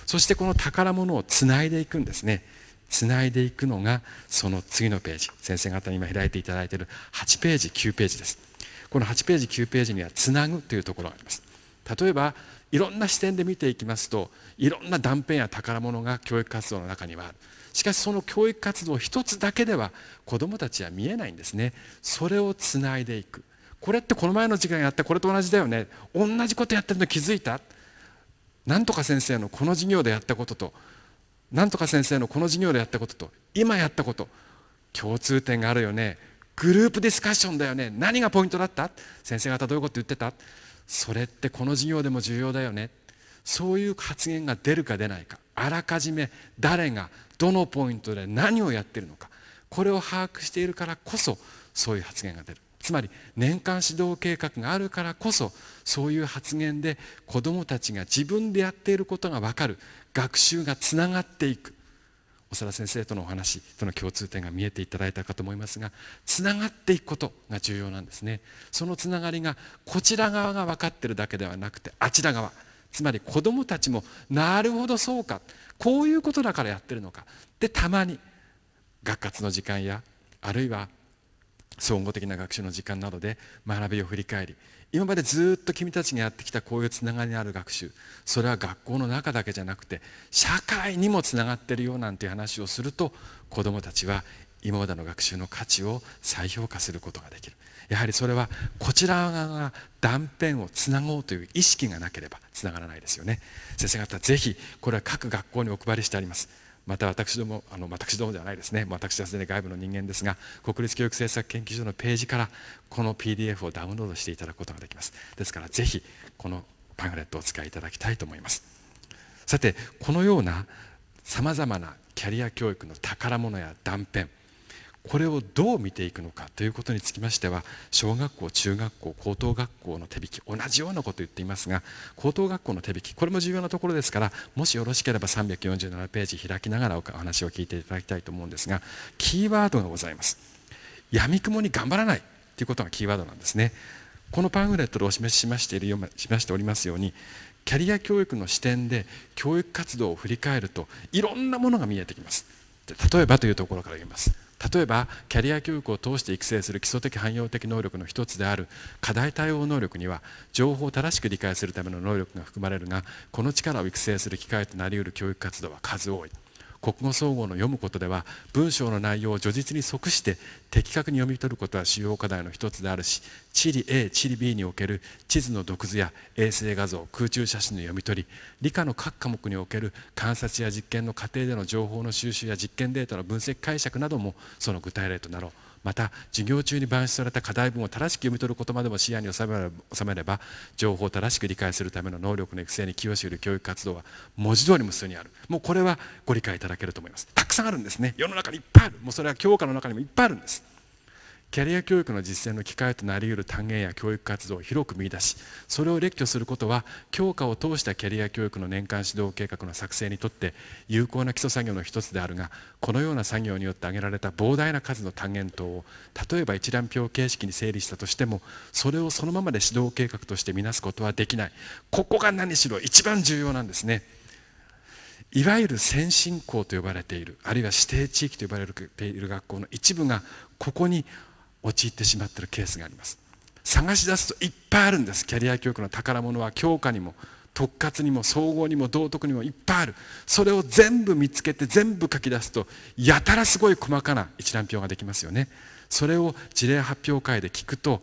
そしてこの宝物をつないでいくんですねつないでいくのがその次のページ先生方に今開いていただいている8ページ9ページですこの8ページ9ページにはつなぐというところがあります例えばいろんな視点で見ていきますといろんな断片や宝物が教育活動の中にはあるしかしその教育活動一つだけでは子どもたちは見えないんですねそれをつないでいくこれってこの前の時間やったこれと同じだよね同じことやってるの気づいたなんとか先生のこの授業でやったこととなんとか先生のこの授業でやったことと今やったこと共通点があるよねグループディスカッションだよね何がポイントだった先生方どういうこと言ってたそれってこの授業でも重要だよねそういう発言が出るか出ないかあらかじめ誰がどのポイントで何をやってるのかこれを把握しているからこそそういう発言が出るつまり年間指導計画があるからこそそういう発言で子どもたちが自分でやっていることが分かる学習がつながっていく長田先生とのお話との共通点が見えていただいたかと思いますがつながっていくことが重要なんですねそのつながりがこちら側が分かってるだけではなくてあちら側つまり子どもたちもなるほどそうかこういうことだからやってるのかでたまに学活の時間やあるいは総合的な学習の時間などで学びを振り返り今までずっと君たちがやってきたこういうつながりのある学習それは学校の中だけじゃなくて社会にもつながってるよなんていう話をすると子どもたちは今までの学習の価値を再評価することができるやはりそれはこちら側が断片をつなごうという意識がなければつながらないですよね先生方ぜひこれは各学校にお配りしてありますまた私どもあの私どもではないですね私はすでに外部の人間ですが国立教育政策研究所のページからこの PDF をダウンロードしていただくことができますですからぜひこのパンフレットをお使いいただきたいと思いますさてこのようなさまざまなキャリア教育の宝物や断片これをどう見ていくのかということにつきましては小学校中学校高等学校の手引き同じようなことを言っていますが高等学校の手引きこれも重要なところですからもしよろしければ347ページ開きながらお話を聞いていただきたいと思うんですがキーワードがございます闇雲に頑張らないということがキーワードなんですねこのパンフレットでお示ししましているよしましておりますようにキャリア教育の視点で教育活動を振り返るといろんなものが見えてきます例えばというところから言います例えばキャリア教育を通して育成する基礎的汎用的能力の一つである課題対応能力には情報を正しく理解するための能力が含まれるがこの力を育成する機会となりうる教育活動は数多い。国語総合の読むことでは文章の内容を如実に即して的確に読み取ることは主要課題の一つであるし地理 A 地理 B における地図の読図や衛星画像空中写真の読み取り理科の各科目における観察や実験の過程での情報の収集や実験データの分析解釈などもその具体例となろうまた授業中に伴出された課題文を正しく読み取ることまでも視野に収めれば情報を正しく理解するための能力の育成に寄与し得る教育活動は文字通り無数にあるもうこれはご理解いただけると思いますたくさんあるんですね世の中にいっぱいあるもうそれは教科の中にもいっぱいあるんですキャリア教育の実践の機会となりうる単元や教育活動を広く見出しそれを列挙することは教科を通したキャリア教育の年間指導計画の作成にとって有効な基礎作業の一つであるがこのような作業によって挙げられた膨大な数の単元等を例えば一覧表形式に整理したとしてもそれをそのままで指導計画として見なすことはできないここが何しろ一番重要なんですね。いわゆる先進校と呼ばれているあるいは指定地域と呼ばれている学校の一部がここに陥ってしまってるケースがあります探し出すといっぱいあるんですキャリア教育の宝物は教科にも特活にも総合にも道徳にもいっぱいあるそれを全部見つけて全部書き出すとやたらすごい細かな一覧表ができますよねそれを事例発表会で聞くと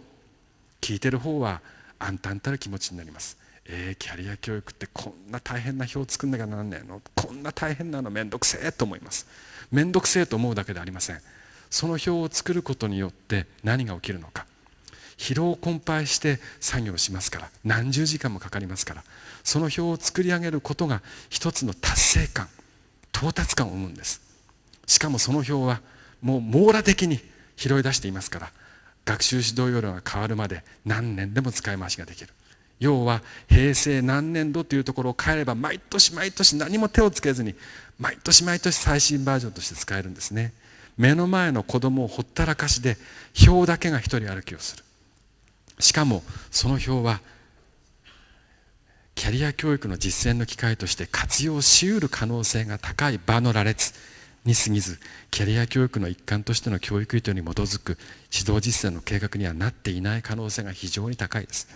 聞いてる方は暗泰たる気持ちになりますえー、キャリア教育ってこんな大変な表作んなきゃなんねえのこんな大変なの面倒くせえと思います面倒くせえと思うだけでありませんその表を作ることによって何が起きるのか疲労困憊して作業しますから何十時間もかかりますからその表を作り上げることが一つの達成感到達感を生むんですしかもその表はもう網羅的に拾い出していますから学習指導要領が変わるまで何年でも使い回しができる要は平成何年度というところを変えれば毎年毎年何も手をつけずに毎年毎年最新バージョンとして使えるんですね目の前の子供をほったらかしで票だけが一人歩きをするしかもその票はキャリア教育の実践の機会として活用しうる可能性が高い場の羅列に過ぎずキャリア教育の一環としての教育意図に基づく指導実践の計画にはなっていない可能性が非常に高いです。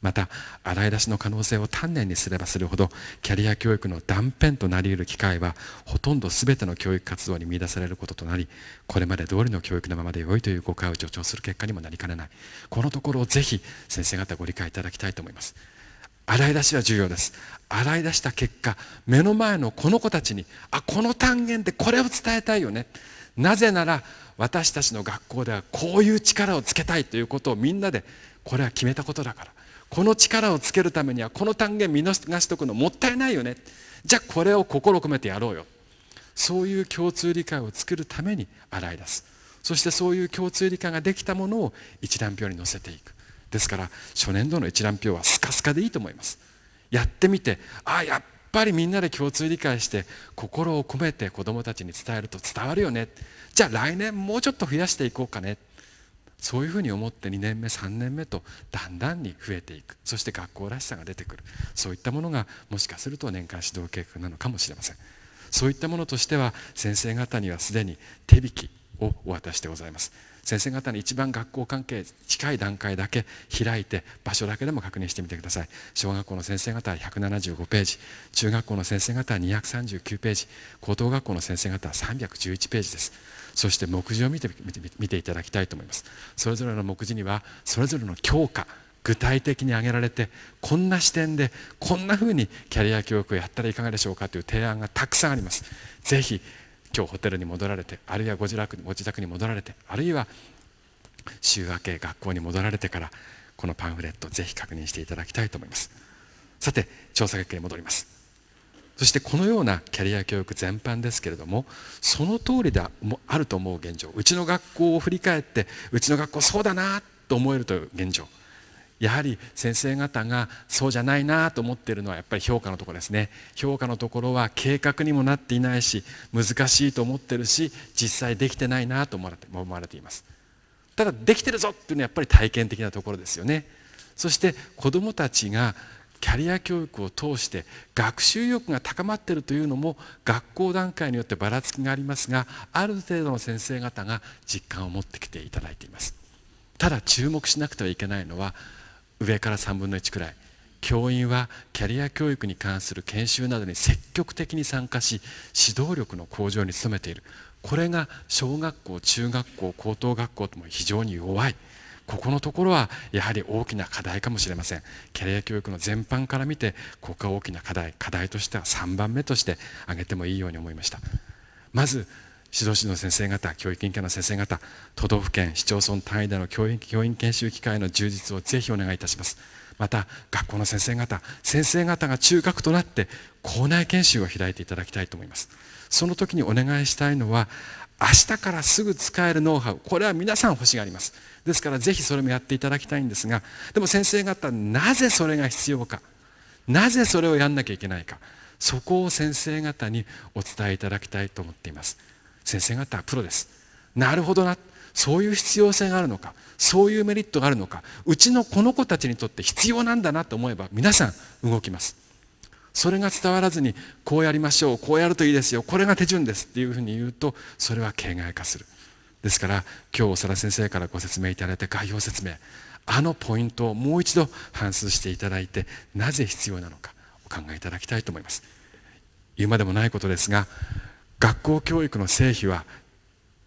また洗い出しの可能性を丹念にすればするほどキャリア教育の断片となり得る機会はほとんど全ての教育活動に見出されることとなりこれまで通りの教育のままで良いという誤解を助長する結果にもなりかねないこのところをぜひ先生方ご理解いただきたいと思います洗い出しは重要です洗い出した結果目の前のこの子たちにあこの単元でこれを伝えたいよねなぜなら私たちの学校ではこういう力をつけたいということをみんなでこれは決めたことだからこの力をつけるためにはこの単元見逃しておくのもったいないよねじゃあこれを心込めてやろうよそういう共通理解を作るために洗い出すそしてそういう共通理解ができたものを一覧表に載せていくですから初年度の一覧表はスカスカでいいと思いますやってみてああやっぱりみんなで共通理解して心を込めて子どもたちに伝えると伝わるよねじゃあ来年もうちょっと増やしていこうかねそういうふうに思って2年目3年目とだんだんに増えていくそして学校らしさが出てくるそういったものがもしかすると年間指導計画なのかもしれませんそういったものとしては先生方にはすでに手引きをお渡しでございます先生方に一番学校関係近い段階だけ開いて場所だけでも確認してみてください小学校の先生方は175ページ中学校の先生方は239ページ高等学校の先生方は311ページですそして目次を見て見ていただきたいと思いますそれぞれの目次にはそれぞれの教科具体的に挙げられてこんな視点でこんなふうにキャリア教育をやったらいかがでしょうかという提案がたくさんあります。ぜひ今日ホテルに戻られてあるいはご自宅ご自宅に戻られてあるいは週明け学校に戻られてからこのパンフレットぜひ確認していただきたいと思いますさて調査結果に戻りますそしてこのようなキャリア教育全般ですけれどもその通りでもあると思う現状うちの学校を振り返ってうちの学校そうだなと思えるという現状やはり先生方がそうじゃないなと思っているのはやっぱり評価のところですね評価のところは計画にもなっていないし難しいと思っているし実際できてないなと思われていますただできてるぞっていうのはやっぱり体験的なところですよねそして子どもたちがキャリア教育を通して学習意欲が高まっているというのも学校段階によってばらつきがありますがある程度の先生方が実感を持ってきていただいていますただ注目しなくてはいけないのは上から3分の1くらい教員はキャリア教育に関する研修などに積極的に参加し指導力の向上に努めているこれが小学校中学校高等学校とも非常に弱いここのところはやはり大きな課題かもしれませんキャリア教育の全般から見てここが大きな課題課題としては3番目として挙げてもいいように思いましたまず指導士の先生方教育委員会の先生方都道府県市町村単位での教員教員研修機会の充実をぜひお願いいたしますまた学校の先生方先生方が中核となって校内研修を開いていただきたいと思いますその時にお願いしたいのは明日からすぐ使えるノウハウこれは皆さん欲しがりますですからぜひそれもやっていただきたいんですがでも先生方なぜそれが必要かなぜそれをやんなきゃいけないかそこを先生方にお伝えいただきたいと思っています先生方はプロですなるほどなそういう必要性があるのかそういうメリットがあるのかうちのこの子たちにとって必要なんだなと思えば皆さん動きますそれが伝わらずにこうやりましょうこうやるといいですよこれが手順ですっていうふうに言うとそれは形骸化するですから今日長田先生からご説明いただいた概要説明あのポイントをもう一度反芻していただいてなぜ必要なのかお考えいただきたいと思います言うまでもないことですが学校教育の成否は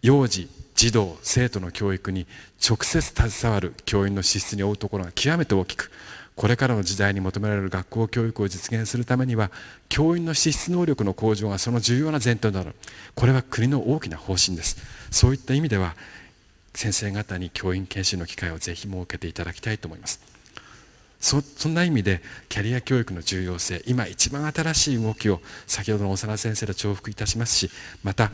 幼児児童生徒の教育に直接携わる教員の資質に負うところが極めて大きくこれからの時代に求められる学校教育を実現するためには教員の資質能力の向上がその重要な前提となるこれは国の大きな方針ですそういった意味では先生方に教員研修の機会をぜひ設けていただきたいと思いますそんな意味でキャリア教育の重要性今一番新しい動きを先ほどの長田先生と重複いたしますしまた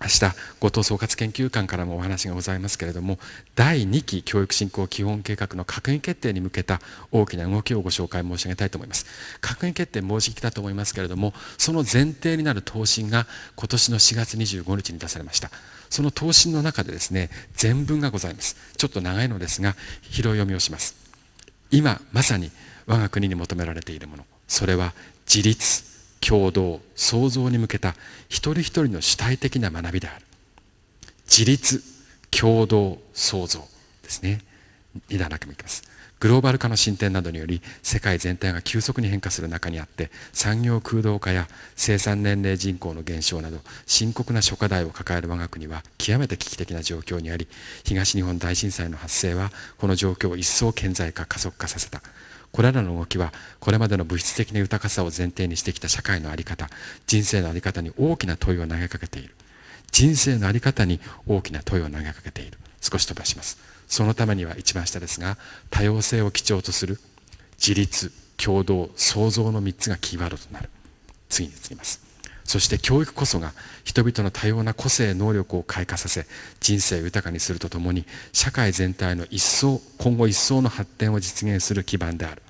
明日後藤総括研究官からもお話がございますけれども第2期教育振興基本計画の閣議決定に向けた大きな動きをご紹介申し上げたいと思います閣議決定もうじきだと思いますけれどもその前提になる答申が今年の4月25日に出されましたその答申の中でですね全文がございますちょっと長いのですが拾い読みをします今まさに我が国に求められているものそれは自立共同創造に向けた一人一人の主体的な学びである自立共同創造ですね2段落目いきますグローバル化の進展などにより世界全体が急速に変化する中にあって産業空洞化や生産年齢人口の減少など深刻な諸課題を抱える我が国は極めて危機的な状況にあり東日本大震災の発生はこの状況を一層顕在化加速化させたこれらの動きはこれまでの物質的な豊かさを前提にしてきた社会の在り方人生の在り方に大きな問いを投げかけている人生の在り方に大きな問いを投げかけている少し飛ばしますそのためには一番下ですが多様性を基調とする自立共同創造の3つがキーワードとなる次に移りますそして教育こそが人々の多様な個性能力を開花させ人生を豊かにするとともに社会全体の一層今後一層の発展を実現する基盤である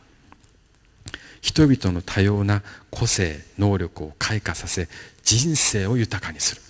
人々の多様な個性能力を開花させ人生を豊かにする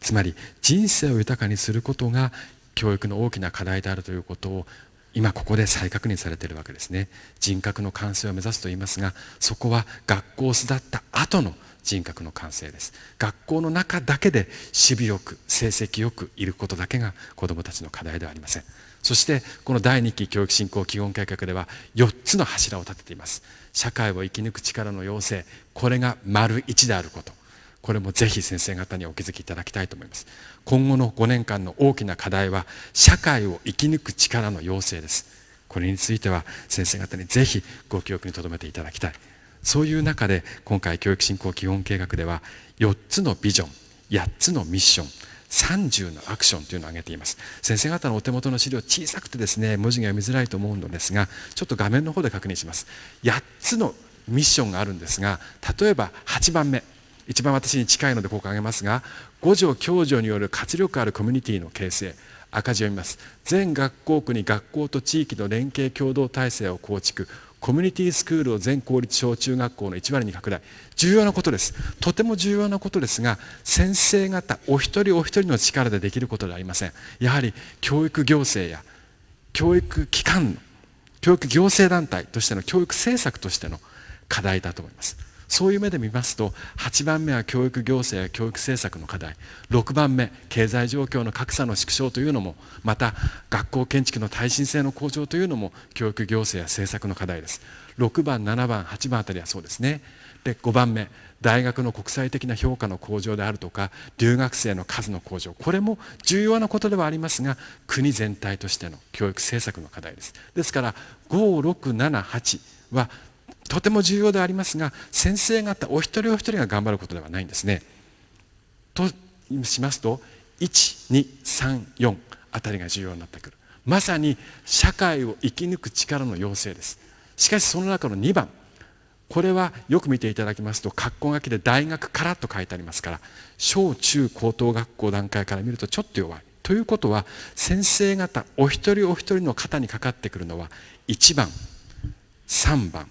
つまり人生を豊かにすることが教育の大きな課題であるということを今ここで再確認されているわけですね人格の完成を目指すと言いますがそこは学校を巣立った後の人格の完成です学校の中だけで守備よく成績よくいることだけが子どもたちの課題ではありませんそしてこの第2期教育振興基本計画では4つの柱を立てています社会を生き抜く力の要請これが丸1であることこれもぜひ先生方にお気づきいただきたいと思います今後の5年間の大きな課題は社会を生き抜く力の要請ですこれについては先生方にぜひご記憶に留めていただきたいそういう中で今回教育振興基本計画では4つのビジョン8つのミッション30のアクションというのを挙げています先生方のお手元の資料小さくてですね文字が読みづらいと思うのですがちょっと画面の方で確認します8つのミッションがあるんですが例えば8番目一番私に近いのでここ挙げますが五条教授による活力あるコミュニティの形成赤字を見ます全学校区に学校と地域の連携共同体制を構築コミュニティスクールを全公立小中学校の1割に拡大重要なことですとても重要なことですが先生方お一人お一人の力でできることではありませんやはり教育行政や教育機関教育行政団体としての教育政策としての課題だと思いますそういう目で見ますと8番目は教育行政や教育政策の課題6番目経済状況の格差の縮小というのもまた学校建築の耐震性の向上というのも教育行政や政策の課題です6番7番8番あたりはそうですねで5番目大学の国際的な評価の向上であるとか留学生の数の向上これも重要なことではありますが国全体としての教育政策の課題ですですから5678はとても重要でありますが先生方お一人お一人が頑張ることではないんですね。としますと1234あたりが重要になってくるまさに社会を生き抜く力の要請ですしかしその中の2番これはよく見ていただきますと格好書きで大学からと書いてありますから小中高等学校段階から見るとちょっと弱いということは先生方お一人お一人の肩にかかってくるのは1番3番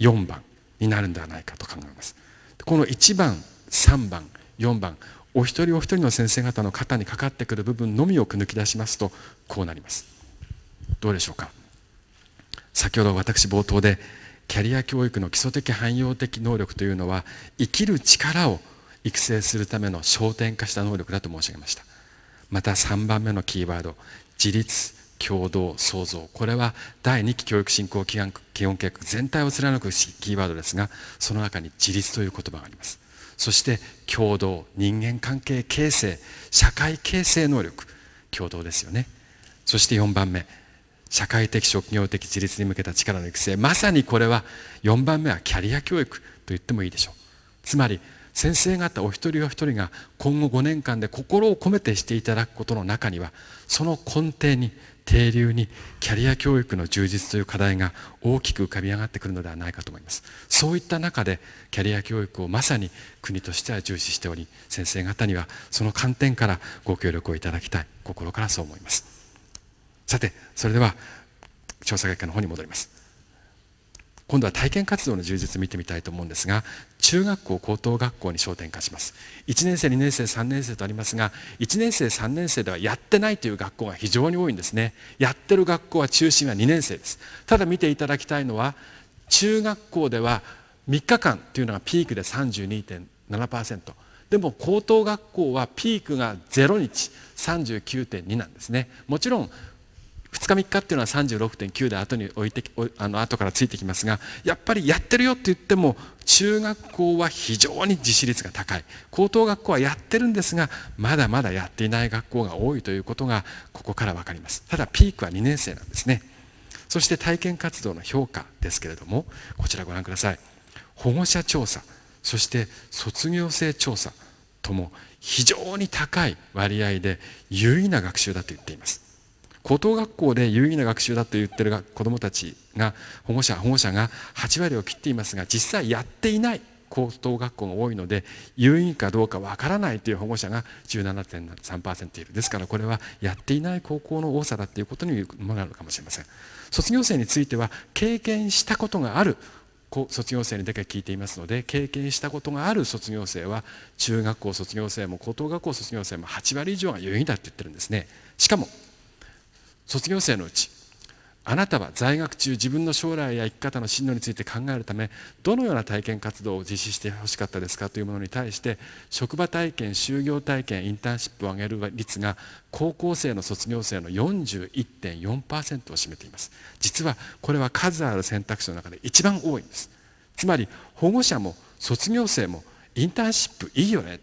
4番になるんではないかと考えますこの1番3番4番お一人お一人の先生方の肩にかかってくる部分のみをく抜き出しますとこうなりますどうでしょうか先ほど私冒頭でキャリア教育の基礎的汎用的能力というのは生きる力を育成するための焦点化した能力だと申し上げましたまた3番目のキーワード自立共同創造これは第2期教育振興基本計画全体を貫くキーワードですがその中に自立という言葉がありますそして共同人間関係形成社会形成能力共同ですよねそして4番目社会的職業的自立に向けた力の育成まさにこれは4番目はキャリア教育と言ってもいいでしょうつまり先生方お一人お一人が今後5年間で心を込めてしていただくことの中にはその根底に停留にキャリア教育の充実という課題が大きく浮かび上がってくるのではないかと思いますそういった中でキャリア教育をまさに国としては重視しており先生方にはその観点からご協力をいただきたい心からそう思いますさてそれでは調査結果の方に戻ります今度は体験活動の充実を見てみたいと思うんですが中学校高等学校に焦点化します1年生2年生3年生とありますが1年生3年生ではやってないという学校が非常に多いんですねやってる学校は中心は2年生ですただ見ていただきたいのは中学校では3日間というのがピークで32.7%でも高等学校はピークが0日39.2なんですねもちろん2日3日っていうのは36.9で後に置いてあの後からついてきますがやっぱりやってるよって言っても中学校は非常に実施率が高い高等学校はやってるんですがまだまだやっていない学校が多いということがここから分かりますただピークは2年生なんですねそして体験活動の評価ですけれどもこちらご覧ください保護者調査そして卒業生調査とも非常に高い割合で優位な学習だと言っています高等学校で有意義な学習だと言っている子どもたちが保護者保護者が8割を切っていますが実際やっていない高等学校が多いので有意義かどうかわからないという保護者が17.3%いるですからこれはやっていない高校の多さだということにもなるかもしれません卒業生については経験したことがある卒業生にだけ聞いていますので経験したことがある卒業生は中学校卒業生も高等学校卒業生も8割以上が有意義だと言っているんですねしかも卒業生のうちあなたは在学中自分の将来や生き方の進路について考えるためどのような体験活動を実施してほしかったですかというものに対して職場体験就業体験インターンシップを上げる率が高校生の卒業生の41.4%を占めています実はこれは数ある選択肢の中で一番多いんですつまり保護者も卒業生もインターンシップいいよね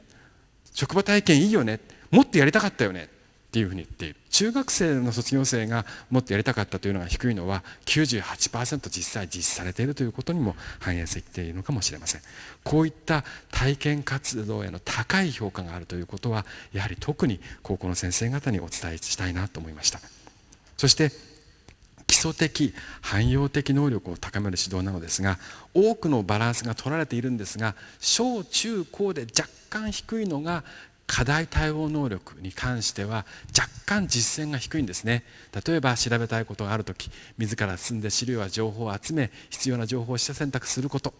職場体験いいよねもっとやりたかったよねっていうふうに言っている中学生の卒業生がもっとやりたかったというのが低いのは98%実際実施されているということにも反映してきているのかもしれませんこういった体験活動への高い評価があるということはやはり特に高校の先生方にお伝えしたいなと思いましたそして基礎的汎用的能力を高める指導なのですが多くのバランスが取られているんですが小中高で若干低いのが課題対応能力に関しては若干実践が低いんですね例えば調べたいことがある時自ら進んで資料や情報を集め必要な情報を下選択すること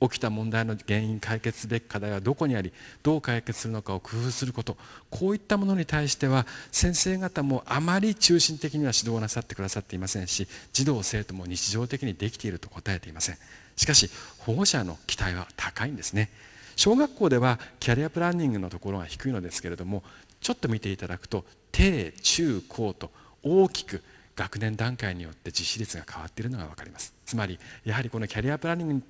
起きた問題の原因解決すべき課題はどこにありどう解決するのかを工夫することこういったものに対しては先生方もあまり中心的には指導をなさってくださっていませんし児童生徒も日常的にできていると答えていませんしかし保護者の期待は高いんですね小学校ではキャリアプランニングのところが低いのですけれどもちょっと見ていただくと低中高と大きく学年段階によって実施率が変わっているのが分かりますつまりやはりこのキャリアプランニング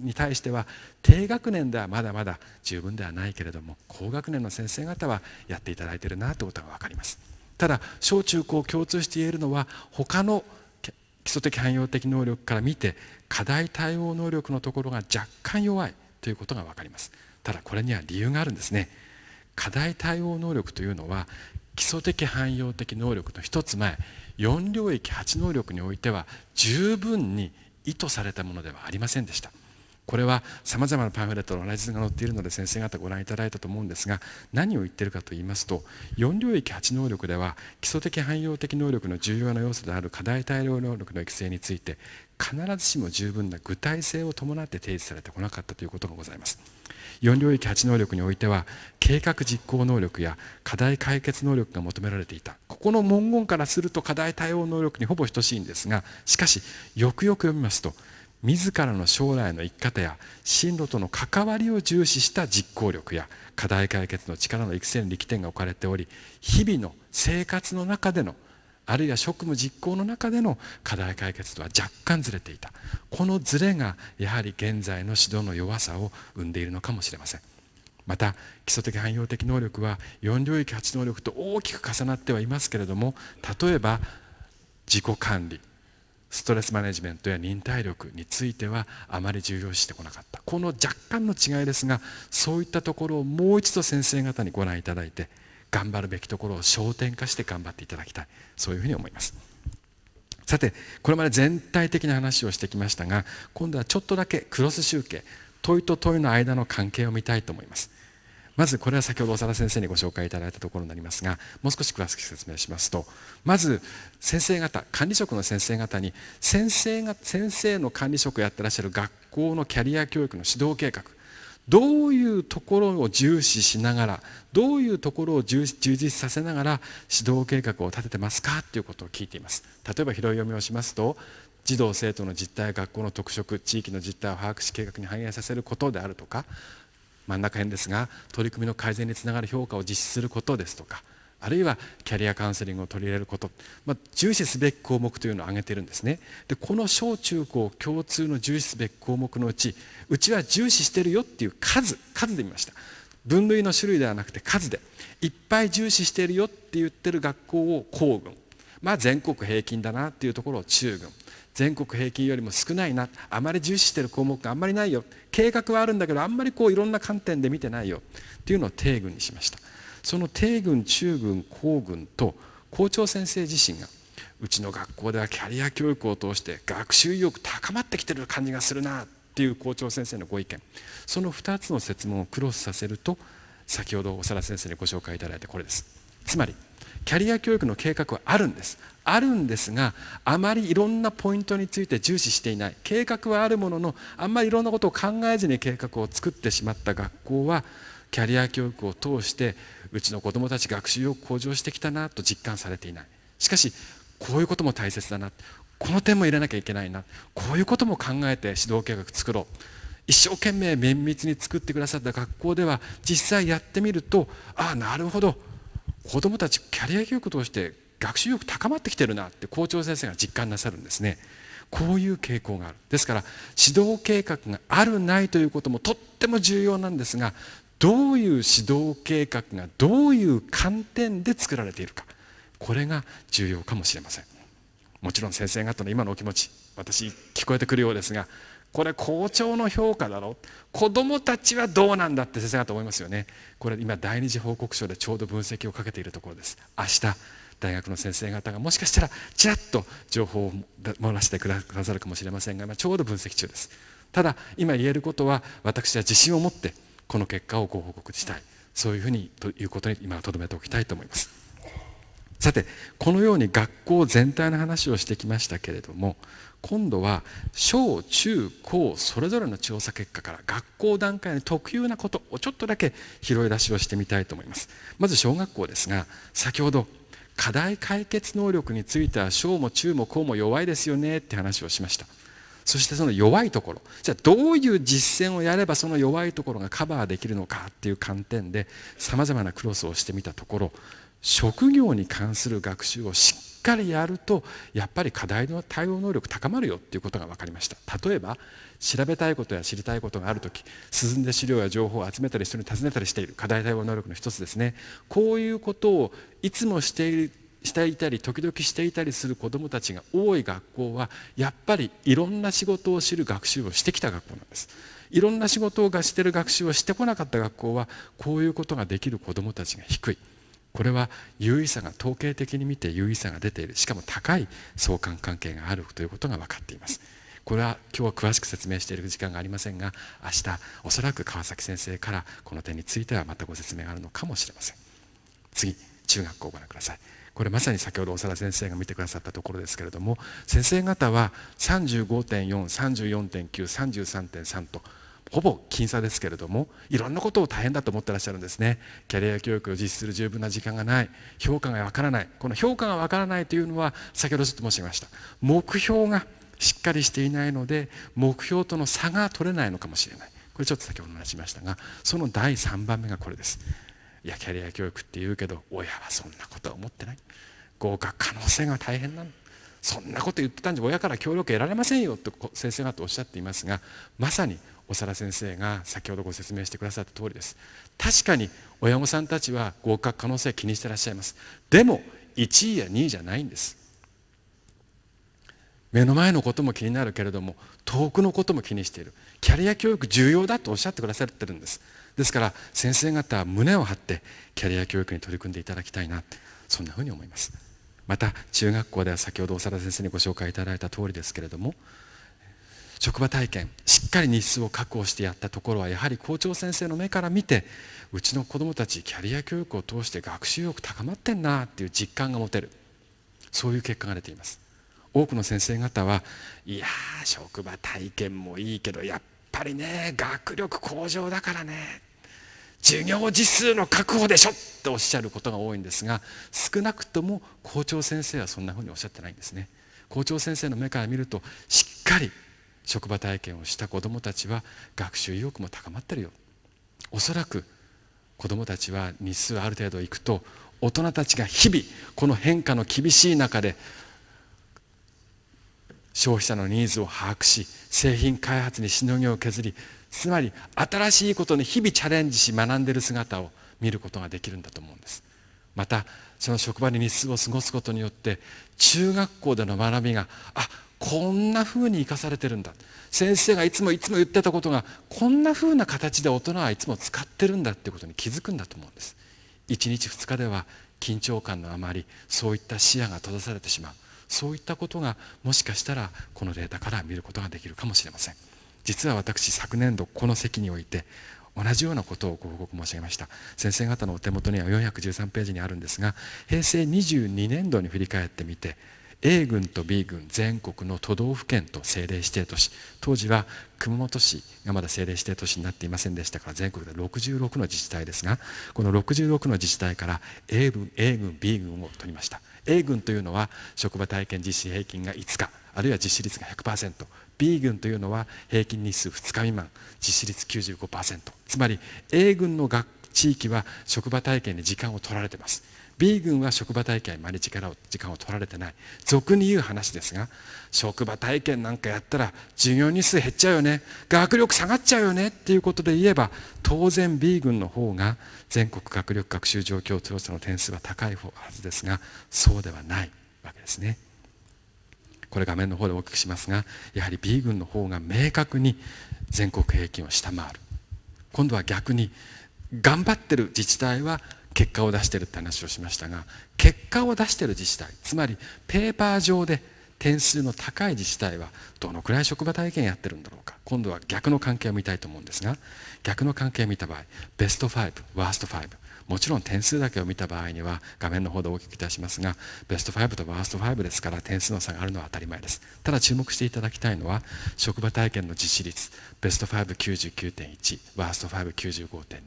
に対しては低学年ではまだまだ十分ではないけれども高学年の先生方はやっていただいているなということが分かりますただ小中高共通して言えるのは他の基礎的汎用的能力から見て課題対応能力のところが若干弱いということが分かりますただこれには理由があるんですね課題対応能力というのは基礎的汎用的能力の一つ前4領域8能力においては十分に意図されたものではありませんでしたこれはさまざまなパンフレットのライズが載っているので先生方ご覧いただいたと思うんですが何を言っているかと言いますと4領域8能力では基礎的汎用的能力の重要な要素である課題対応能力の育成について必ずしも十分な具体性を伴って提示されてこなかったということがございます4領域8能力においては計画実行能力や課題解決能力が求められていたここの文言からすると課題対応能力にほぼ等しいんですがしかしよくよく読みますと自らの将来の生き方や進路との関わりを重視した実行力や課題解決の力の育成の力点が置かれており日々の生活の中でのあるいは職務実行の中での課題解決とは若干ずれていたこのずれがやはり現在の指導の弱さを生んでいるのかもしれませんまた基礎的汎用的能力は4領域8能力と大きく重なってはいますけれども例えば自己管理ストレスマネジメントや忍耐力についてはあまり重要視してこなかったこの若干の違いですがそういったところをもう一度先生方にご覧いただいて頑張るべきところを焦点化して頑張っていただきたいそういうふうに思いますさてこれまで全体的な話をしてきましたが今度はちょっとだけクロス集計問いと問いの間の関係を見たいと思いますまずこれは先ほど長田先生にご紹介いただいたところになりますがもう少し詳しく説明しますとまず先生方管理職の先生方に先生が先生の管理職をやってらっしゃる学校のキャリア教育の指導計画どういうところを重視しながらどういうところを充実させながら指導計画を立ててますかということを聞いています例えば拾い読みをしますと児童生徒の実態学校の特色地域の実態を把握し計画に反映させることであるとか真ん中辺ですが取り組みの改善につながる評価を実施することですとかあるいはキャリアカウンセリングを取り入れること、まあ、重視すべき項目というのを挙げてるんですねでこの小中高共通の重視すべき項目のうちうちは重視してるよっていう数数で見ました分類の種類ではなくて数でいっぱい重視してるよって言ってる学校を公軍まあ全国平均だなっていうところを中軍全国平均よりも少ないなあまり重視してる項目があんまりないよ計画はあるんだけどあんまりこういろんな観点で見てないよっていうのを定軍にしましたその定軍中軍皇軍と校長先生自身がうちの学校ではキャリア教育を通して学習意欲高まってきてる感じがするなっていう校長先生のご意見その2つの設問をクロスさせると先ほど長田先生にご紹介いただいたこれですつまりキャリア教育の計画はあるんですあるんですがあまりいろんなポイントについて重視していない計画はあるもののあんまりいろんなことを考えずに計画を作ってしまった学校はキャリア教育を通してうちの子どもたち学習を向上してきたなと実感されていないしかしこういうことも大切だなこの点も入れなきゃいけないなこういうことも考えて指導計画作ろう一生懸命綿密に作ってくださった学校では実際やってみるとああなるほど子どもたちキャリア教育を通して学習欲高まってきてるなって校長先生が実感なさるんですねこういう傾向があるですから指導計画があるないということもとっても重要なんですがどういう指導計画がどういう観点で作られているかこれが重要かもしれませんもちろん先生方の今のお気持ち私聞こえてくるようですがこれ校長の評価だろ子どもたちはどうなんだって先生方思いますよねこれ今第二次報告書でちょうど分析をかけているところです明日大学の先生方がもしかしたらちらっと情報を漏らしてくださるかもしれませんが今ちょうど分析中ですただ今言えることは私は自信を持ってこの結果をご報告したいそういうふうにということに今はとどめておきたいと思いますさてこのように学校全体の話をしてきましたけれども今度は小中高それぞれの調査結果から学校段階の特有なことをちょっとだけ拾い出しをしてみたいと思いますまず小学校ですが先ほど課題解決能力については小も中も高も弱いですよねって話をしましたそしてその弱いところじゃあどういう実践をやればその弱いところがカバーできるのかっていう観点でさまざまなクロスをしてみたところ職業に関する学習をしっかりやるとやっぱり課題の対応能力高まるよっていうことが分かりました例えば調べたいことや知りたいことがある時進んで資料や情報を集めたり人に尋ねたりしている課題対応能力の一つですねこういうことをいつもしているしていたり時々していたりする子どもたちが多い学校はやっぱりいろんな仕事を知る学習をしてきた学校なんですいろんな仕事をしてる学習をしてこなかった学校はこういうことができる子どもたちが低いこれは優位差が統計的に見て優位差が出ているしかも高い相関関係があるということが分かっていますこれは今日は詳しく説明している時間がありませんが明日おそらく川崎先生からこの点についてはまたご説明があるのかもしれません次中学校をご覧くださいこれまさに先ほど長田先生が見てくださったところですけれども先生方は35.434.933.3とほぼ僅差ですけれどもいろんなことを大変だと思ってらっしゃるんですねキャリア教育を実施する十分な時間がない評価がわからないこの評価がわからないというのは先ほどちょっと申しました目標がしっかりしていないので目標との差が取れないのかもしれないこれちょっと先ほど話しましたがその第3番目がこれですいやキャリア教育って言うけど親はそんなことは思ってない合格可能性が大変なのそんなこと言ってたんじゃ親から協力得られませんよと先生方おっしゃっていますがまさに長田先生が先ほどご説明してくださった通りです確かに親御さんたちは合格可能性気にしてらっしゃいますでも1位や2位じゃないんです目の前のことも気になるけれども遠くのことも気にしているキャリア教育重要だとおっしゃってくださってるんですですから先生方は胸を張ってキャリア教育に取り組んでいただきたいなそんなふうに思いますまた中学校では先ほど長田先生にご紹介いただいた通りですけれども職場体験しっかり日数を確保してやったところはやはり校長先生の目から見てうちの子どもたちキャリア教育を通して学習欲高まってんなっていう実感が持てるそういう結果が出ています多くの先生方はいや職場体験もいいけどやっぱりね学力向上だからね授業時数の確保でしょっておっしゃることが多いんですが少なくとも校長先生はそんなふうにおっしゃってないんですね校長先生の目から見るとしっかり職場体験をした子どもたちは学習意欲も高まってるよおそらく子どもたちは日数ある程度いくと大人たちが日々この変化の厳しい中で消費者のニーズを把握し製品開発にしのぎを削りつまり新しいことに日々チャレンジし学んでいる姿を見ることができるんだと思うんですまたその職場に日数を過ごすことによって中学校での学びがあこんな風に生かされてるんだ先生がいつもいつも言ってたことがこんな風な形で大人はいつも使ってるんだってことに気づくんだと思うんです1日2日では緊張感のあまりそういった視野が閉ざされてしまうそういったことがもしかしたらこのデータから見ることができるかもしれません実は私昨年度この席において同じようなことをご報告申し上げました先生方のお手元には413ページにあるんですが平成22年度に振り返ってみて A 軍と B 軍全国の都道府県と政令指定都市当時は熊本市がまだ政令指定都市になっていませんでしたから全国で66の自治体ですがこの66の自治体から A 軍 A 軍 B 軍を取りました A 軍というのは職場体験実施平均が5日あるいは実施率が 100%B 軍というのは平均日数2日未満実施率95%つまり A 軍の学地域は職場体験に時間を取られています B 群は職場体験毎日から時間を取られてない俗に言う話ですが職場体験なんかやったら授業日数減っちゃうよね学力下がっちゃうよねっていうことで言えば当然 B 群の方が全国学力学習状況調査の点数は高い方はずですがそうではないわけですね。これ画面の方で大きくしますがやはり B 群の方が明確に全国平均を下回る今度は逆に頑張ってる自治体は結果を出してるって話をしましたが結果を出してる自治体つまりペーパー上で点数の高い自治体はどのくらい職場体験やってるんだろうか今度は逆の関係を見たいと思うんですが逆の関係を見た場合ベスト5ワースト5もちろん点数だけを見た場合には画面の方で大きくいたしますがベスト5とワースト5ですから点数の差があるのは当たり前ですただ注目していただきたいのは職場体験の実施率ベスト599.1ワースト595.2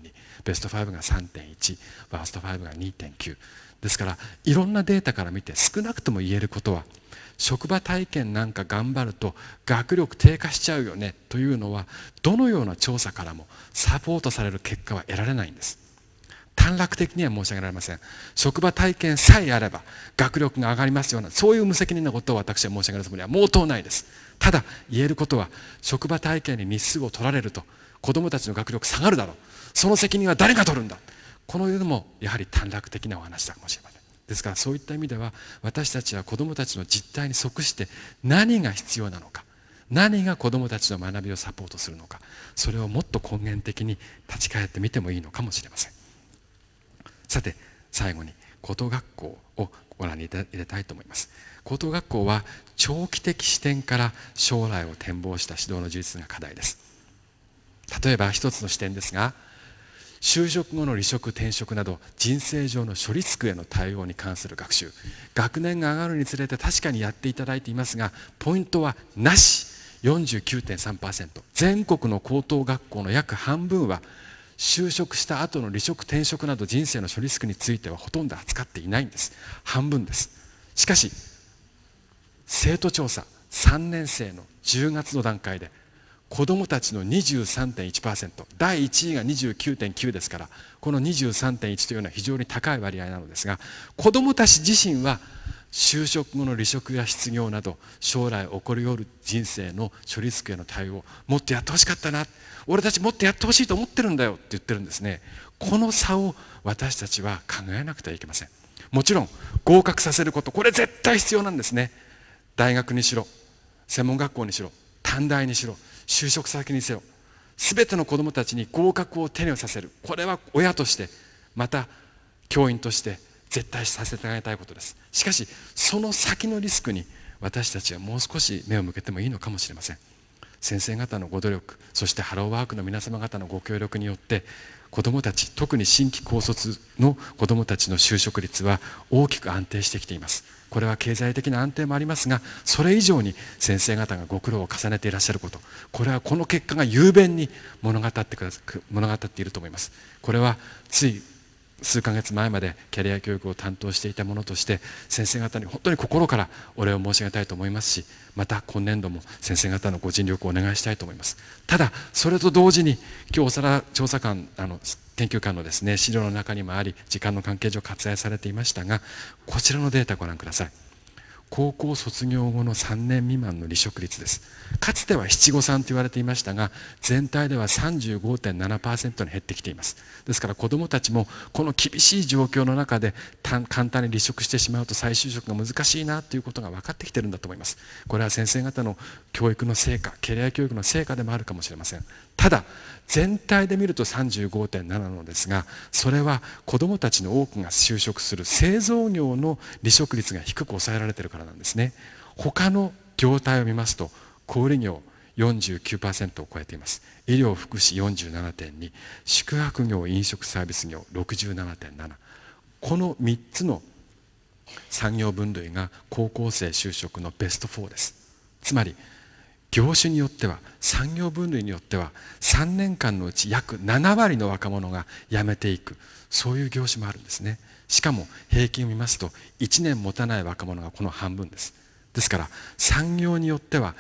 ベスト5が3.1ワースト5が2.9ですからいろんなデータから見て少なくとも言えることは職場体験なんか頑張ると学力低下しちゃうよねというのはどのような調査からもサポートされる結果は得られないんです短絡的には申し上げられません職場体験さえあれば学力が上がりますようなそういう無責任なことを私は申し上げるつもりは毛頭ないですただ言えることは職場体験に日数を取られると子どもたちの学力下がるだろうその責任は誰が取るんだこの世でもやはり短絡的なお話かもしれませんですからそういった意味では私たちは子どもたちの実態に即して何が必要なのか何が子どもたちの学びをサポートするのかそれをもっと根源的に立ち返ってみてもいいのかもしれませんさて最後に高等学校をご覧に入れたいと思います高等学校は長期的視点から将来を展望した指導の充実が課題です例えば一つの視点ですが就職後の離職転職など人生上の処理机の対応に関する学習学年が上がるにつれて確かにやっていただいていますがポイントはなし49.3%全国の高等学校の約半分は就職した後の離職転職など人生の処理スクについてはほとんど扱っていないんです半分ですしかし生徒調査3年生の10月の段階で子どもたちの23.1%第1位が29.9ですからこの23.1というのは非常に高い割合なのですが子どもたち自身は就職後の離職や失業など将来起こりうる人生の処理机の対応もっとやってほしかったな俺たちもっとやってほしいと思ってるんだよって言ってるんですねこの差を私たちは考えなくてはいけませんもちろん合格させることこれ絶対必要なんですね大学にしろ専門学校にしろ短大にしろ就職先にせよ全ての子どもたちに合格を手にさせるこれは親としてまた教員として絶対させてあげたいことですしかしその先のリスクに私たちはもう少し目を向けてもいいのかもしれません先生方のご努力そしてハローワークの皆様方のご協力によって子どもたち特に新規高卒の子どもたちの就職率は大きく安定してきていますこれは経済的な安定もありますがそれ以上に先生方がご苦労を重ねていらっしゃることこれはこの結果が雄弁に物語ってくだ物語っていると思いますこれはつい数ヶ月前までキャリア教育を担当していたものとして先生方に本当に心からお礼を申し上げたいと思いますしまた今年度も先生方のご尽力をお願いしたいと思いますただそれと同時に今日お皿調査官あの研究官のですね資料の中にもあり時間の関係上割愛されていましたがこちらのデータご覧ください高校卒業後の3年未満の離職率ですかつては七五三と言われていましたが全体では35.7%に減ってきていますですから子どもたちもこの厳しい状況の中で簡単に離職してしまうと再就職が難しいなということが分かってきているんだと思いますこれは先生方の教育の成果キャリア教育の成果でもあるかもしれませんただ全体で見ると35.7なのですがそれは子どもたちの多くが就職する製造業の離職率が低く抑えられているからからなんですね他の業態を見ますと小売業49%を超えています医療福祉47.2宿泊業飲食サービス業67.7この3つの産業分類が高校生就職のベスト4ですつまり業種によっては産業分類によっては3年間のうち約7割の若者が辞めていくそういう業種もあるんですねしかも平均を見ますと1年持たない若者がこの半分ですですから産業によっては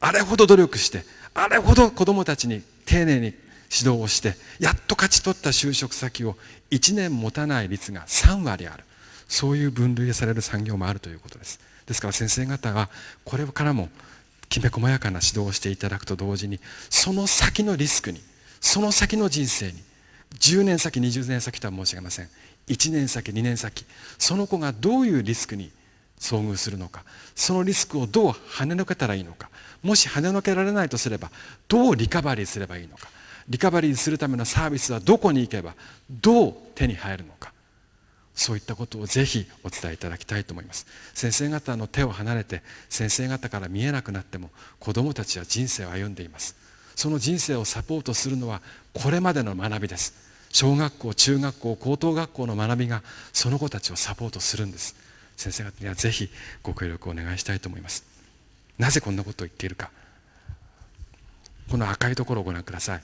あれほど努力してあれほど子どもたちに丁寧に指導をしてやっと勝ち取った就職先を1年持たない率が3割あるそういう分類される産業もあるということですですから先生方がこれからもきめ細やかな指導をしていただくと同時にその先のリスクにその先の人生に10年先20年先とは申し上げません1年先2年先その子がどういうリスクに遭遇するのかそのリスクをどう跳ねのけたらいいのかもし跳ねのけられないとすればどうリカバリーすればいいのかリカバリーするためのサービスはどこに行けばどう手に入るのかそういったことをぜひお伝えいただきたいと思います先生方の手を離れて先生方から見えなくなっても子どもたちは人生を歩んでいますその人生をサポートするのはこれまでの学びです小学校中学校高等学校の学びがその子たちをサポートするんです先生方にはぜひご協力をお願いしたいと思いますなぜこんなことを言っているかこの赤いところをご覧ください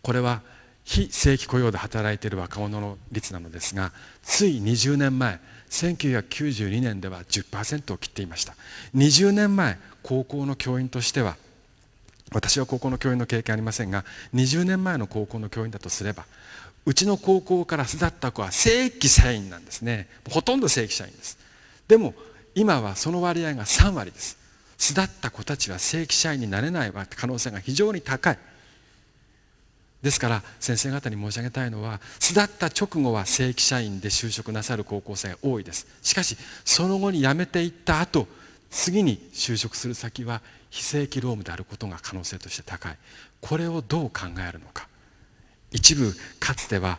これは非正規雇用で働いている若者の率なのですがつい20年前1992年では10%を切っていました20年前高校の教員としては私は高校の教員の経験ありませんが20年前の高校の教員だとすればうちの高校から巣立った子は正規社員なんですねほとんど正規社員ですでも今はその割合が3割です巣立った子たちは正規社員になれない可能性が非常に高いですから先生方に申し上げたいのは巣立った直後は正規社員で就職なさる高校生が多いですしかしその後に辞めていった後次に就職する先は非正規労務であることが可能性として高いこれをどう考えるのか一部かつては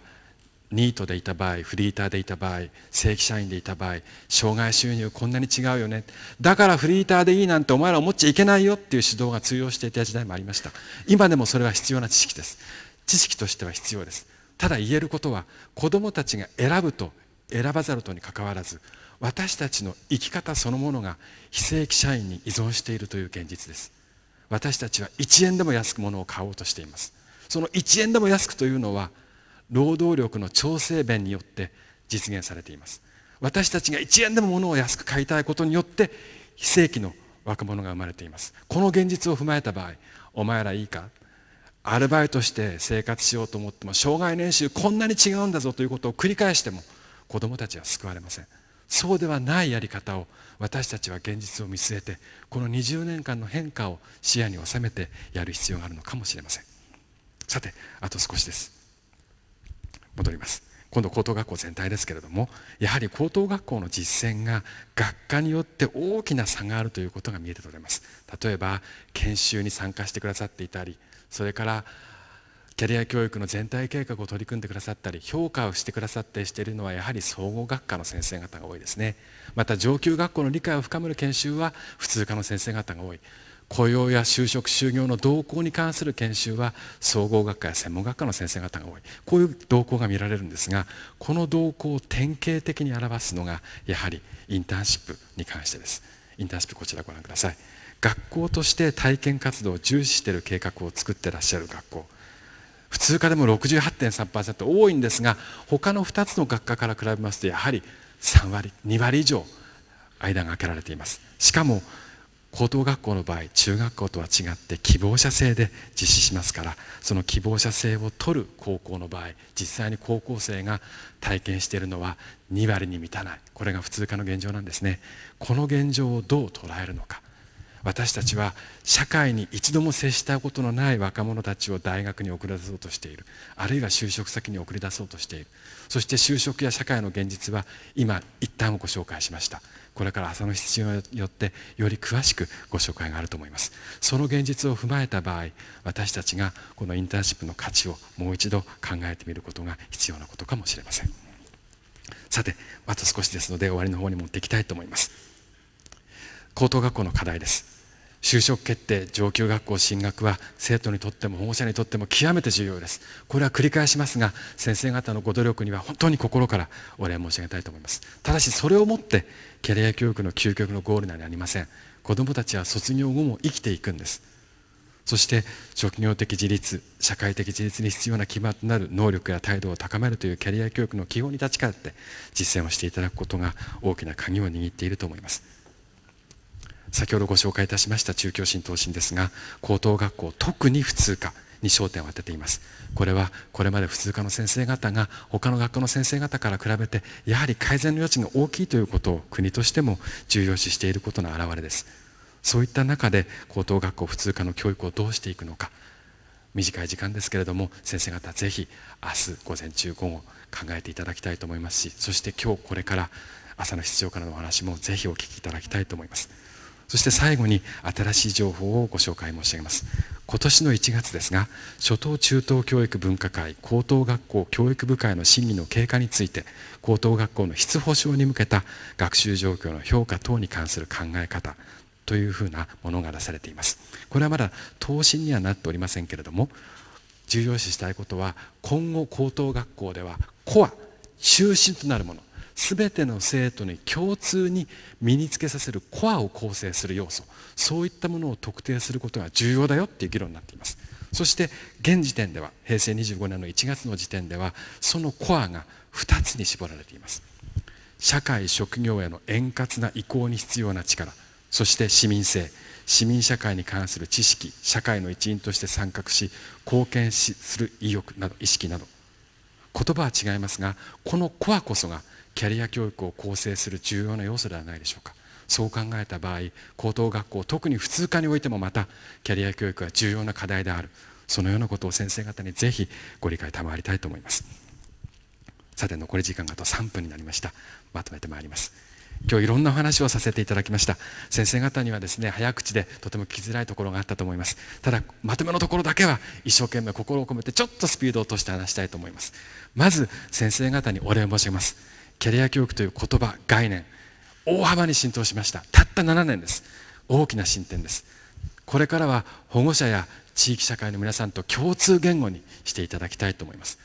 ニートでいた場合フリーターでいた場合正規社員でいた場合障害収入こんなに違うよねだからフリーターでいいなんてお前ら思っちゃいけないよっていう指導が通用していた時代もありました今でもそれは必要な知識です知識としては必要ですただ言えることは子どもたちが選ぶと選ばざるとにかかわらず私たちの生き方そのものが非正規社員に依存しているという現実です私たちは1円でも安く物を買おうとしていますその1円でも安くというのは労働力の調整弁によって実現されています私たちが1円でも物を安く買いたいことによって非正規の若者が生まれていますこの現実を踏まえた場合お前らいいかアルバイトして生活しようと思っても障害年収こんなに違うんだぞということを繰り返しても子どもたちは救われませんそうではないやり方を私たちは現実を見据えてこの20年間の変化を視野に収めてやる必要があるのかもしれませんさてあと少しです戻ります今度高等学校全体ですけれどもやはり高等学校の実践が学科によって大きな差があるということが見えて取れます例えば研修に参加してくださっていたりそれからキャリア教育の全体計画を取り組んでくださったり評価をしてくださったりしているのはやはり総合学科の先生方が多いですねまた上級学校の理解を深める研修は普通科の先生方が多い雇用や就職就業の動向に関する研修は総合学科や専門学科の先生方が多いこういう動向が見られるんですがこの動向を典型的に表すのがやはりインターンシップに関してですインターンシップこちらご覧ください学校として体験活動を重視している計画を作ってらっしゃる学校普通科でも68.3%多いんですが他の2つの学科から比べますとやはり3割2割以上間が空けられていますしかも高等学校の場合中学校とは違って希望者制で実施しますからその希望者制を取る高校の場合実際に高校生が体験しているのは2割に満たないこれが普通科の現状なんですねこの現状をどう捉えるのか私たちは社会に一度も接したことのない若者たちを大学に送り出そうとしているあるいは就職先に送り出そうとしているそして就職や社会の現実は今一旦ご紹介しましたこれから朝の必要によってより詳しくご紹介があると思いますその現実を踏まえた場合私たちがこのインターンシップの価値をもう一度考えてみることが必要なことかもしれませんさてあと少しですので終わりの方に持っていきたいと思います高等学校の課題です就職決定上級学校進学は生徒にとっても保護者にとっても極めて重要ですこれは繰り返しますが先生方のご努力には本当に心からお礼申し上げたいと思いますただしそれをもってキャリア教育の究極のゴールなりありません子どもたちは卒業後も生きていくんですそして職業的自立社会的自立に必要な基盤となる能力や態度を高めるというキャリア教育の基本に立ち返って実践をしていただくことが大きな鍵を握っていると思います先ほどご紹介いたしました中教審答申ですが高等学校特に普通科に焦点を当てていますこれはこれまで普通科の先生方が他の学校の先生方から比べてやはり改善の余地が大きいということを国としても重要視していることの表れですそういった中で高等学校普通科の教育をどうしていくのか短い時間ですけれども先生方ぜひ明日午前中午後考えていただきたいと思いますしそして今日これから朝の室長からのお話もぜひお聞きいただきたいと思います。そして最後に新しい情報をご紹介申し上げます今年の1月ですが初等中等教育分科会高等学校教育部会の審議の経過について高等学校の質保障に向けた学習状況の評価等に関する考え方というふうなものが出されていますこれはまだ答申にはなっておりませんけれども重要視したいことは今後高等学校ではコア中心となるもの全ての生徒に共通に身につけさせるコアを構成する要素そういったものを特定することが重要だよっていう議論になっていますそして現時点では平成25年の1月の時点ではそのコアが2つに絞られています社会職業への円滑な移行に必要な力そして市民性市民社会に関する知識社会の一員として参画し貢献する意欲など意識など言葉は違いますがこのコアこそがキャリア教育を構成する重要な要素ではないでしょうかそう考えた場合高等学校特に普通科においてもまたキャリア教育は重要な課題であるそのようなことを先生方にぜひご理解賜りたいと思いますさて残り時間があと3分になりましたまとめてまいります今日いろんなお話をさせていただきました先生方にはですね早口でとても聞きづらいところがあったと思いますただまとめのところだけは一生懸命心を込めてちょっとスピードを落として話したいと思いますまず先生方にお礼を申し上げますキャリア教育という言葉概念大幅に浸透しましたたった7年です大きな進展ですこれからは保護者や地域社会の皆さんと共通言語にしていただきたいと思います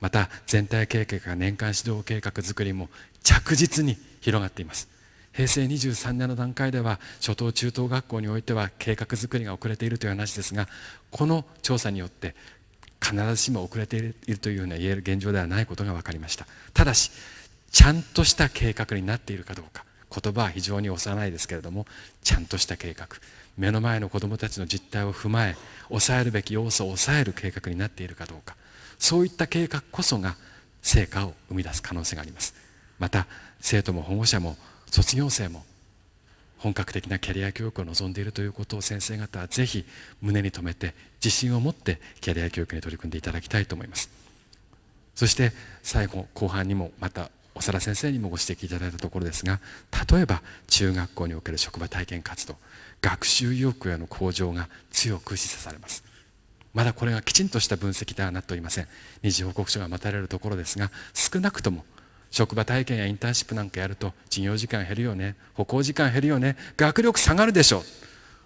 また全体経験が年間指導計画づくりも着実に広がっています平成23年の段階では初等中等学校においては計画づくりが遅れているという話ですがこの調査によって必ずしも遅れているというような言える現状ではないことが分かりましたただしちゃんとした計画になっているかどうか言葉は非常に幼いですけれどもちゃんとした計画目の前の子どもたちの実態を踏まえ抑えるべき要素を抑える計画になっているかどうかそういった計画こそが成果を生み出す可能性がありますまた生徒も保護者も卒業生も本格的なキャリア教育を望んでいるということを先生方はぜひ胸に留めて自信を持ってキャリア教育に取り組んでいただきたいと思いますそして最後後半にもまた長田先生にもご指摘いただいたところですが例えば中学校における職場体験活動学習意欲への向上が強く示唆されますまだこれがきちんとした分析ではなっておりません二次報告書が待たれるところですが少なくとも職場体験やインターンシップなんかやると授業時間減るよね歩行時間減るよね学力下がるでしょう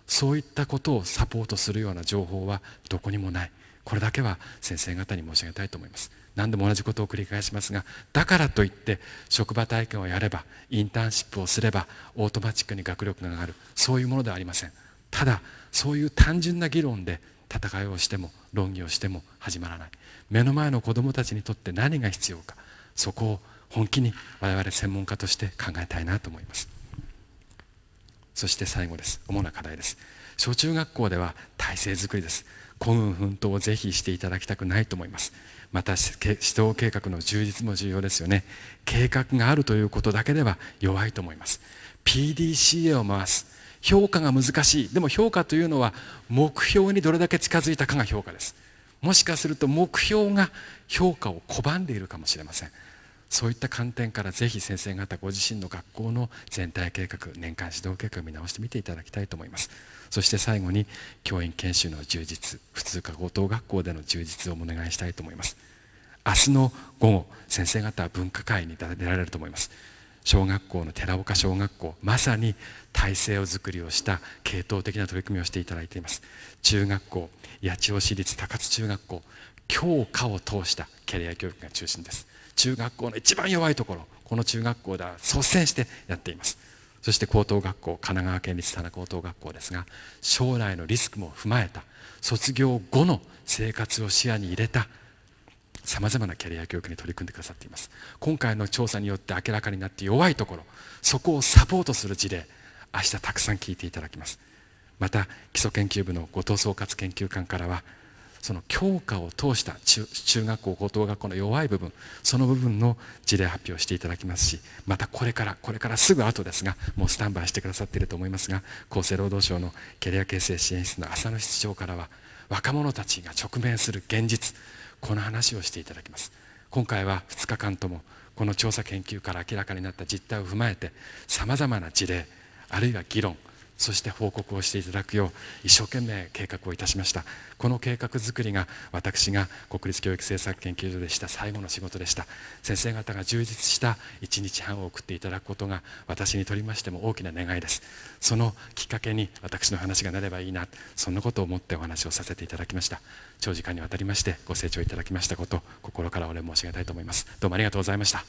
そういったことをサポートするような情報はどこにもないこれだけは先生方に申し上げたいと思います何度も同じことを繰り返しますがだからといって職場体験をやればインターンシップをすればオートマチックに学力が上がるそういうものではありませんただそういう単純な議論で戦いをしても論議をしても始まらない目の前の子どもたちにとって何が必要かそこを本気に我々専門家として考えたいなと思いますそして最後です主な課題です小中学校では体制づくりです孤軍奮闘をぜひしていただきたくないと思いますまた指導計画の充実も重要ですよね計画があるということだけでは弱いと思います PDCA を回す評価が難しいでも評価というのは目標にどれだけ近づいたかが評価ですもしかすると目標が評価を拒んでいるかもしれませんそういった観点からぜひ先生方ご自身の学校の全体計画年間指導計画を見直してみていただきたいと思いますそして最後に教員研修の充実普通科高等学校での充実をお願いしたいと思います明日の午後先生方は分科会に出られると思います小学校の寺岡小学校まさに体制を作りをした系統的な取り組みをしていただいています中学校八千代市立高津中学校教科を通したキャリア教育が中心です中学校の一番弱いところこの中学校では率先してやっていますそして高等学校神奈川県立田中高等学校ですが将来のリスクも踏まえた卒業後の生活を視野に入れたさまざまなキャリア教育に取り組んでくださっています今回の調査によって明らかになって弱いところそこをサポートする事例明日たくさん聞いていただきますまた基礎研究部の後藤総括研究官からはその教科を通した中中学校高等学校の弱い部分その部分の事例発表をしていただきますしまたこれからこれからすぐ後ですがもうスタンバイしてくださっていると思いますが厚生労働省のキャリア形成支援室の浅野室長からは若者たちが直面する現実この話をしていただきます今回は2日間ともこの調査研究から明らかになった実態を踏まえてさまざまな事例あるいは議論そして報告をしていただくよう一生懸命計画をいたしましたこの計画づくりが私が国立教育政策研究所でした最後の仕事でした先生方が充実した1日半を送っていただくことが私にとりましても大きな願いですそのきっかけに私の話がなればいいなそんなことを思ってお話をさせていただきました長時間にわたりましてご清聴いただきましたこと心からお礼申し上げたいと思いますどうもありがとうございました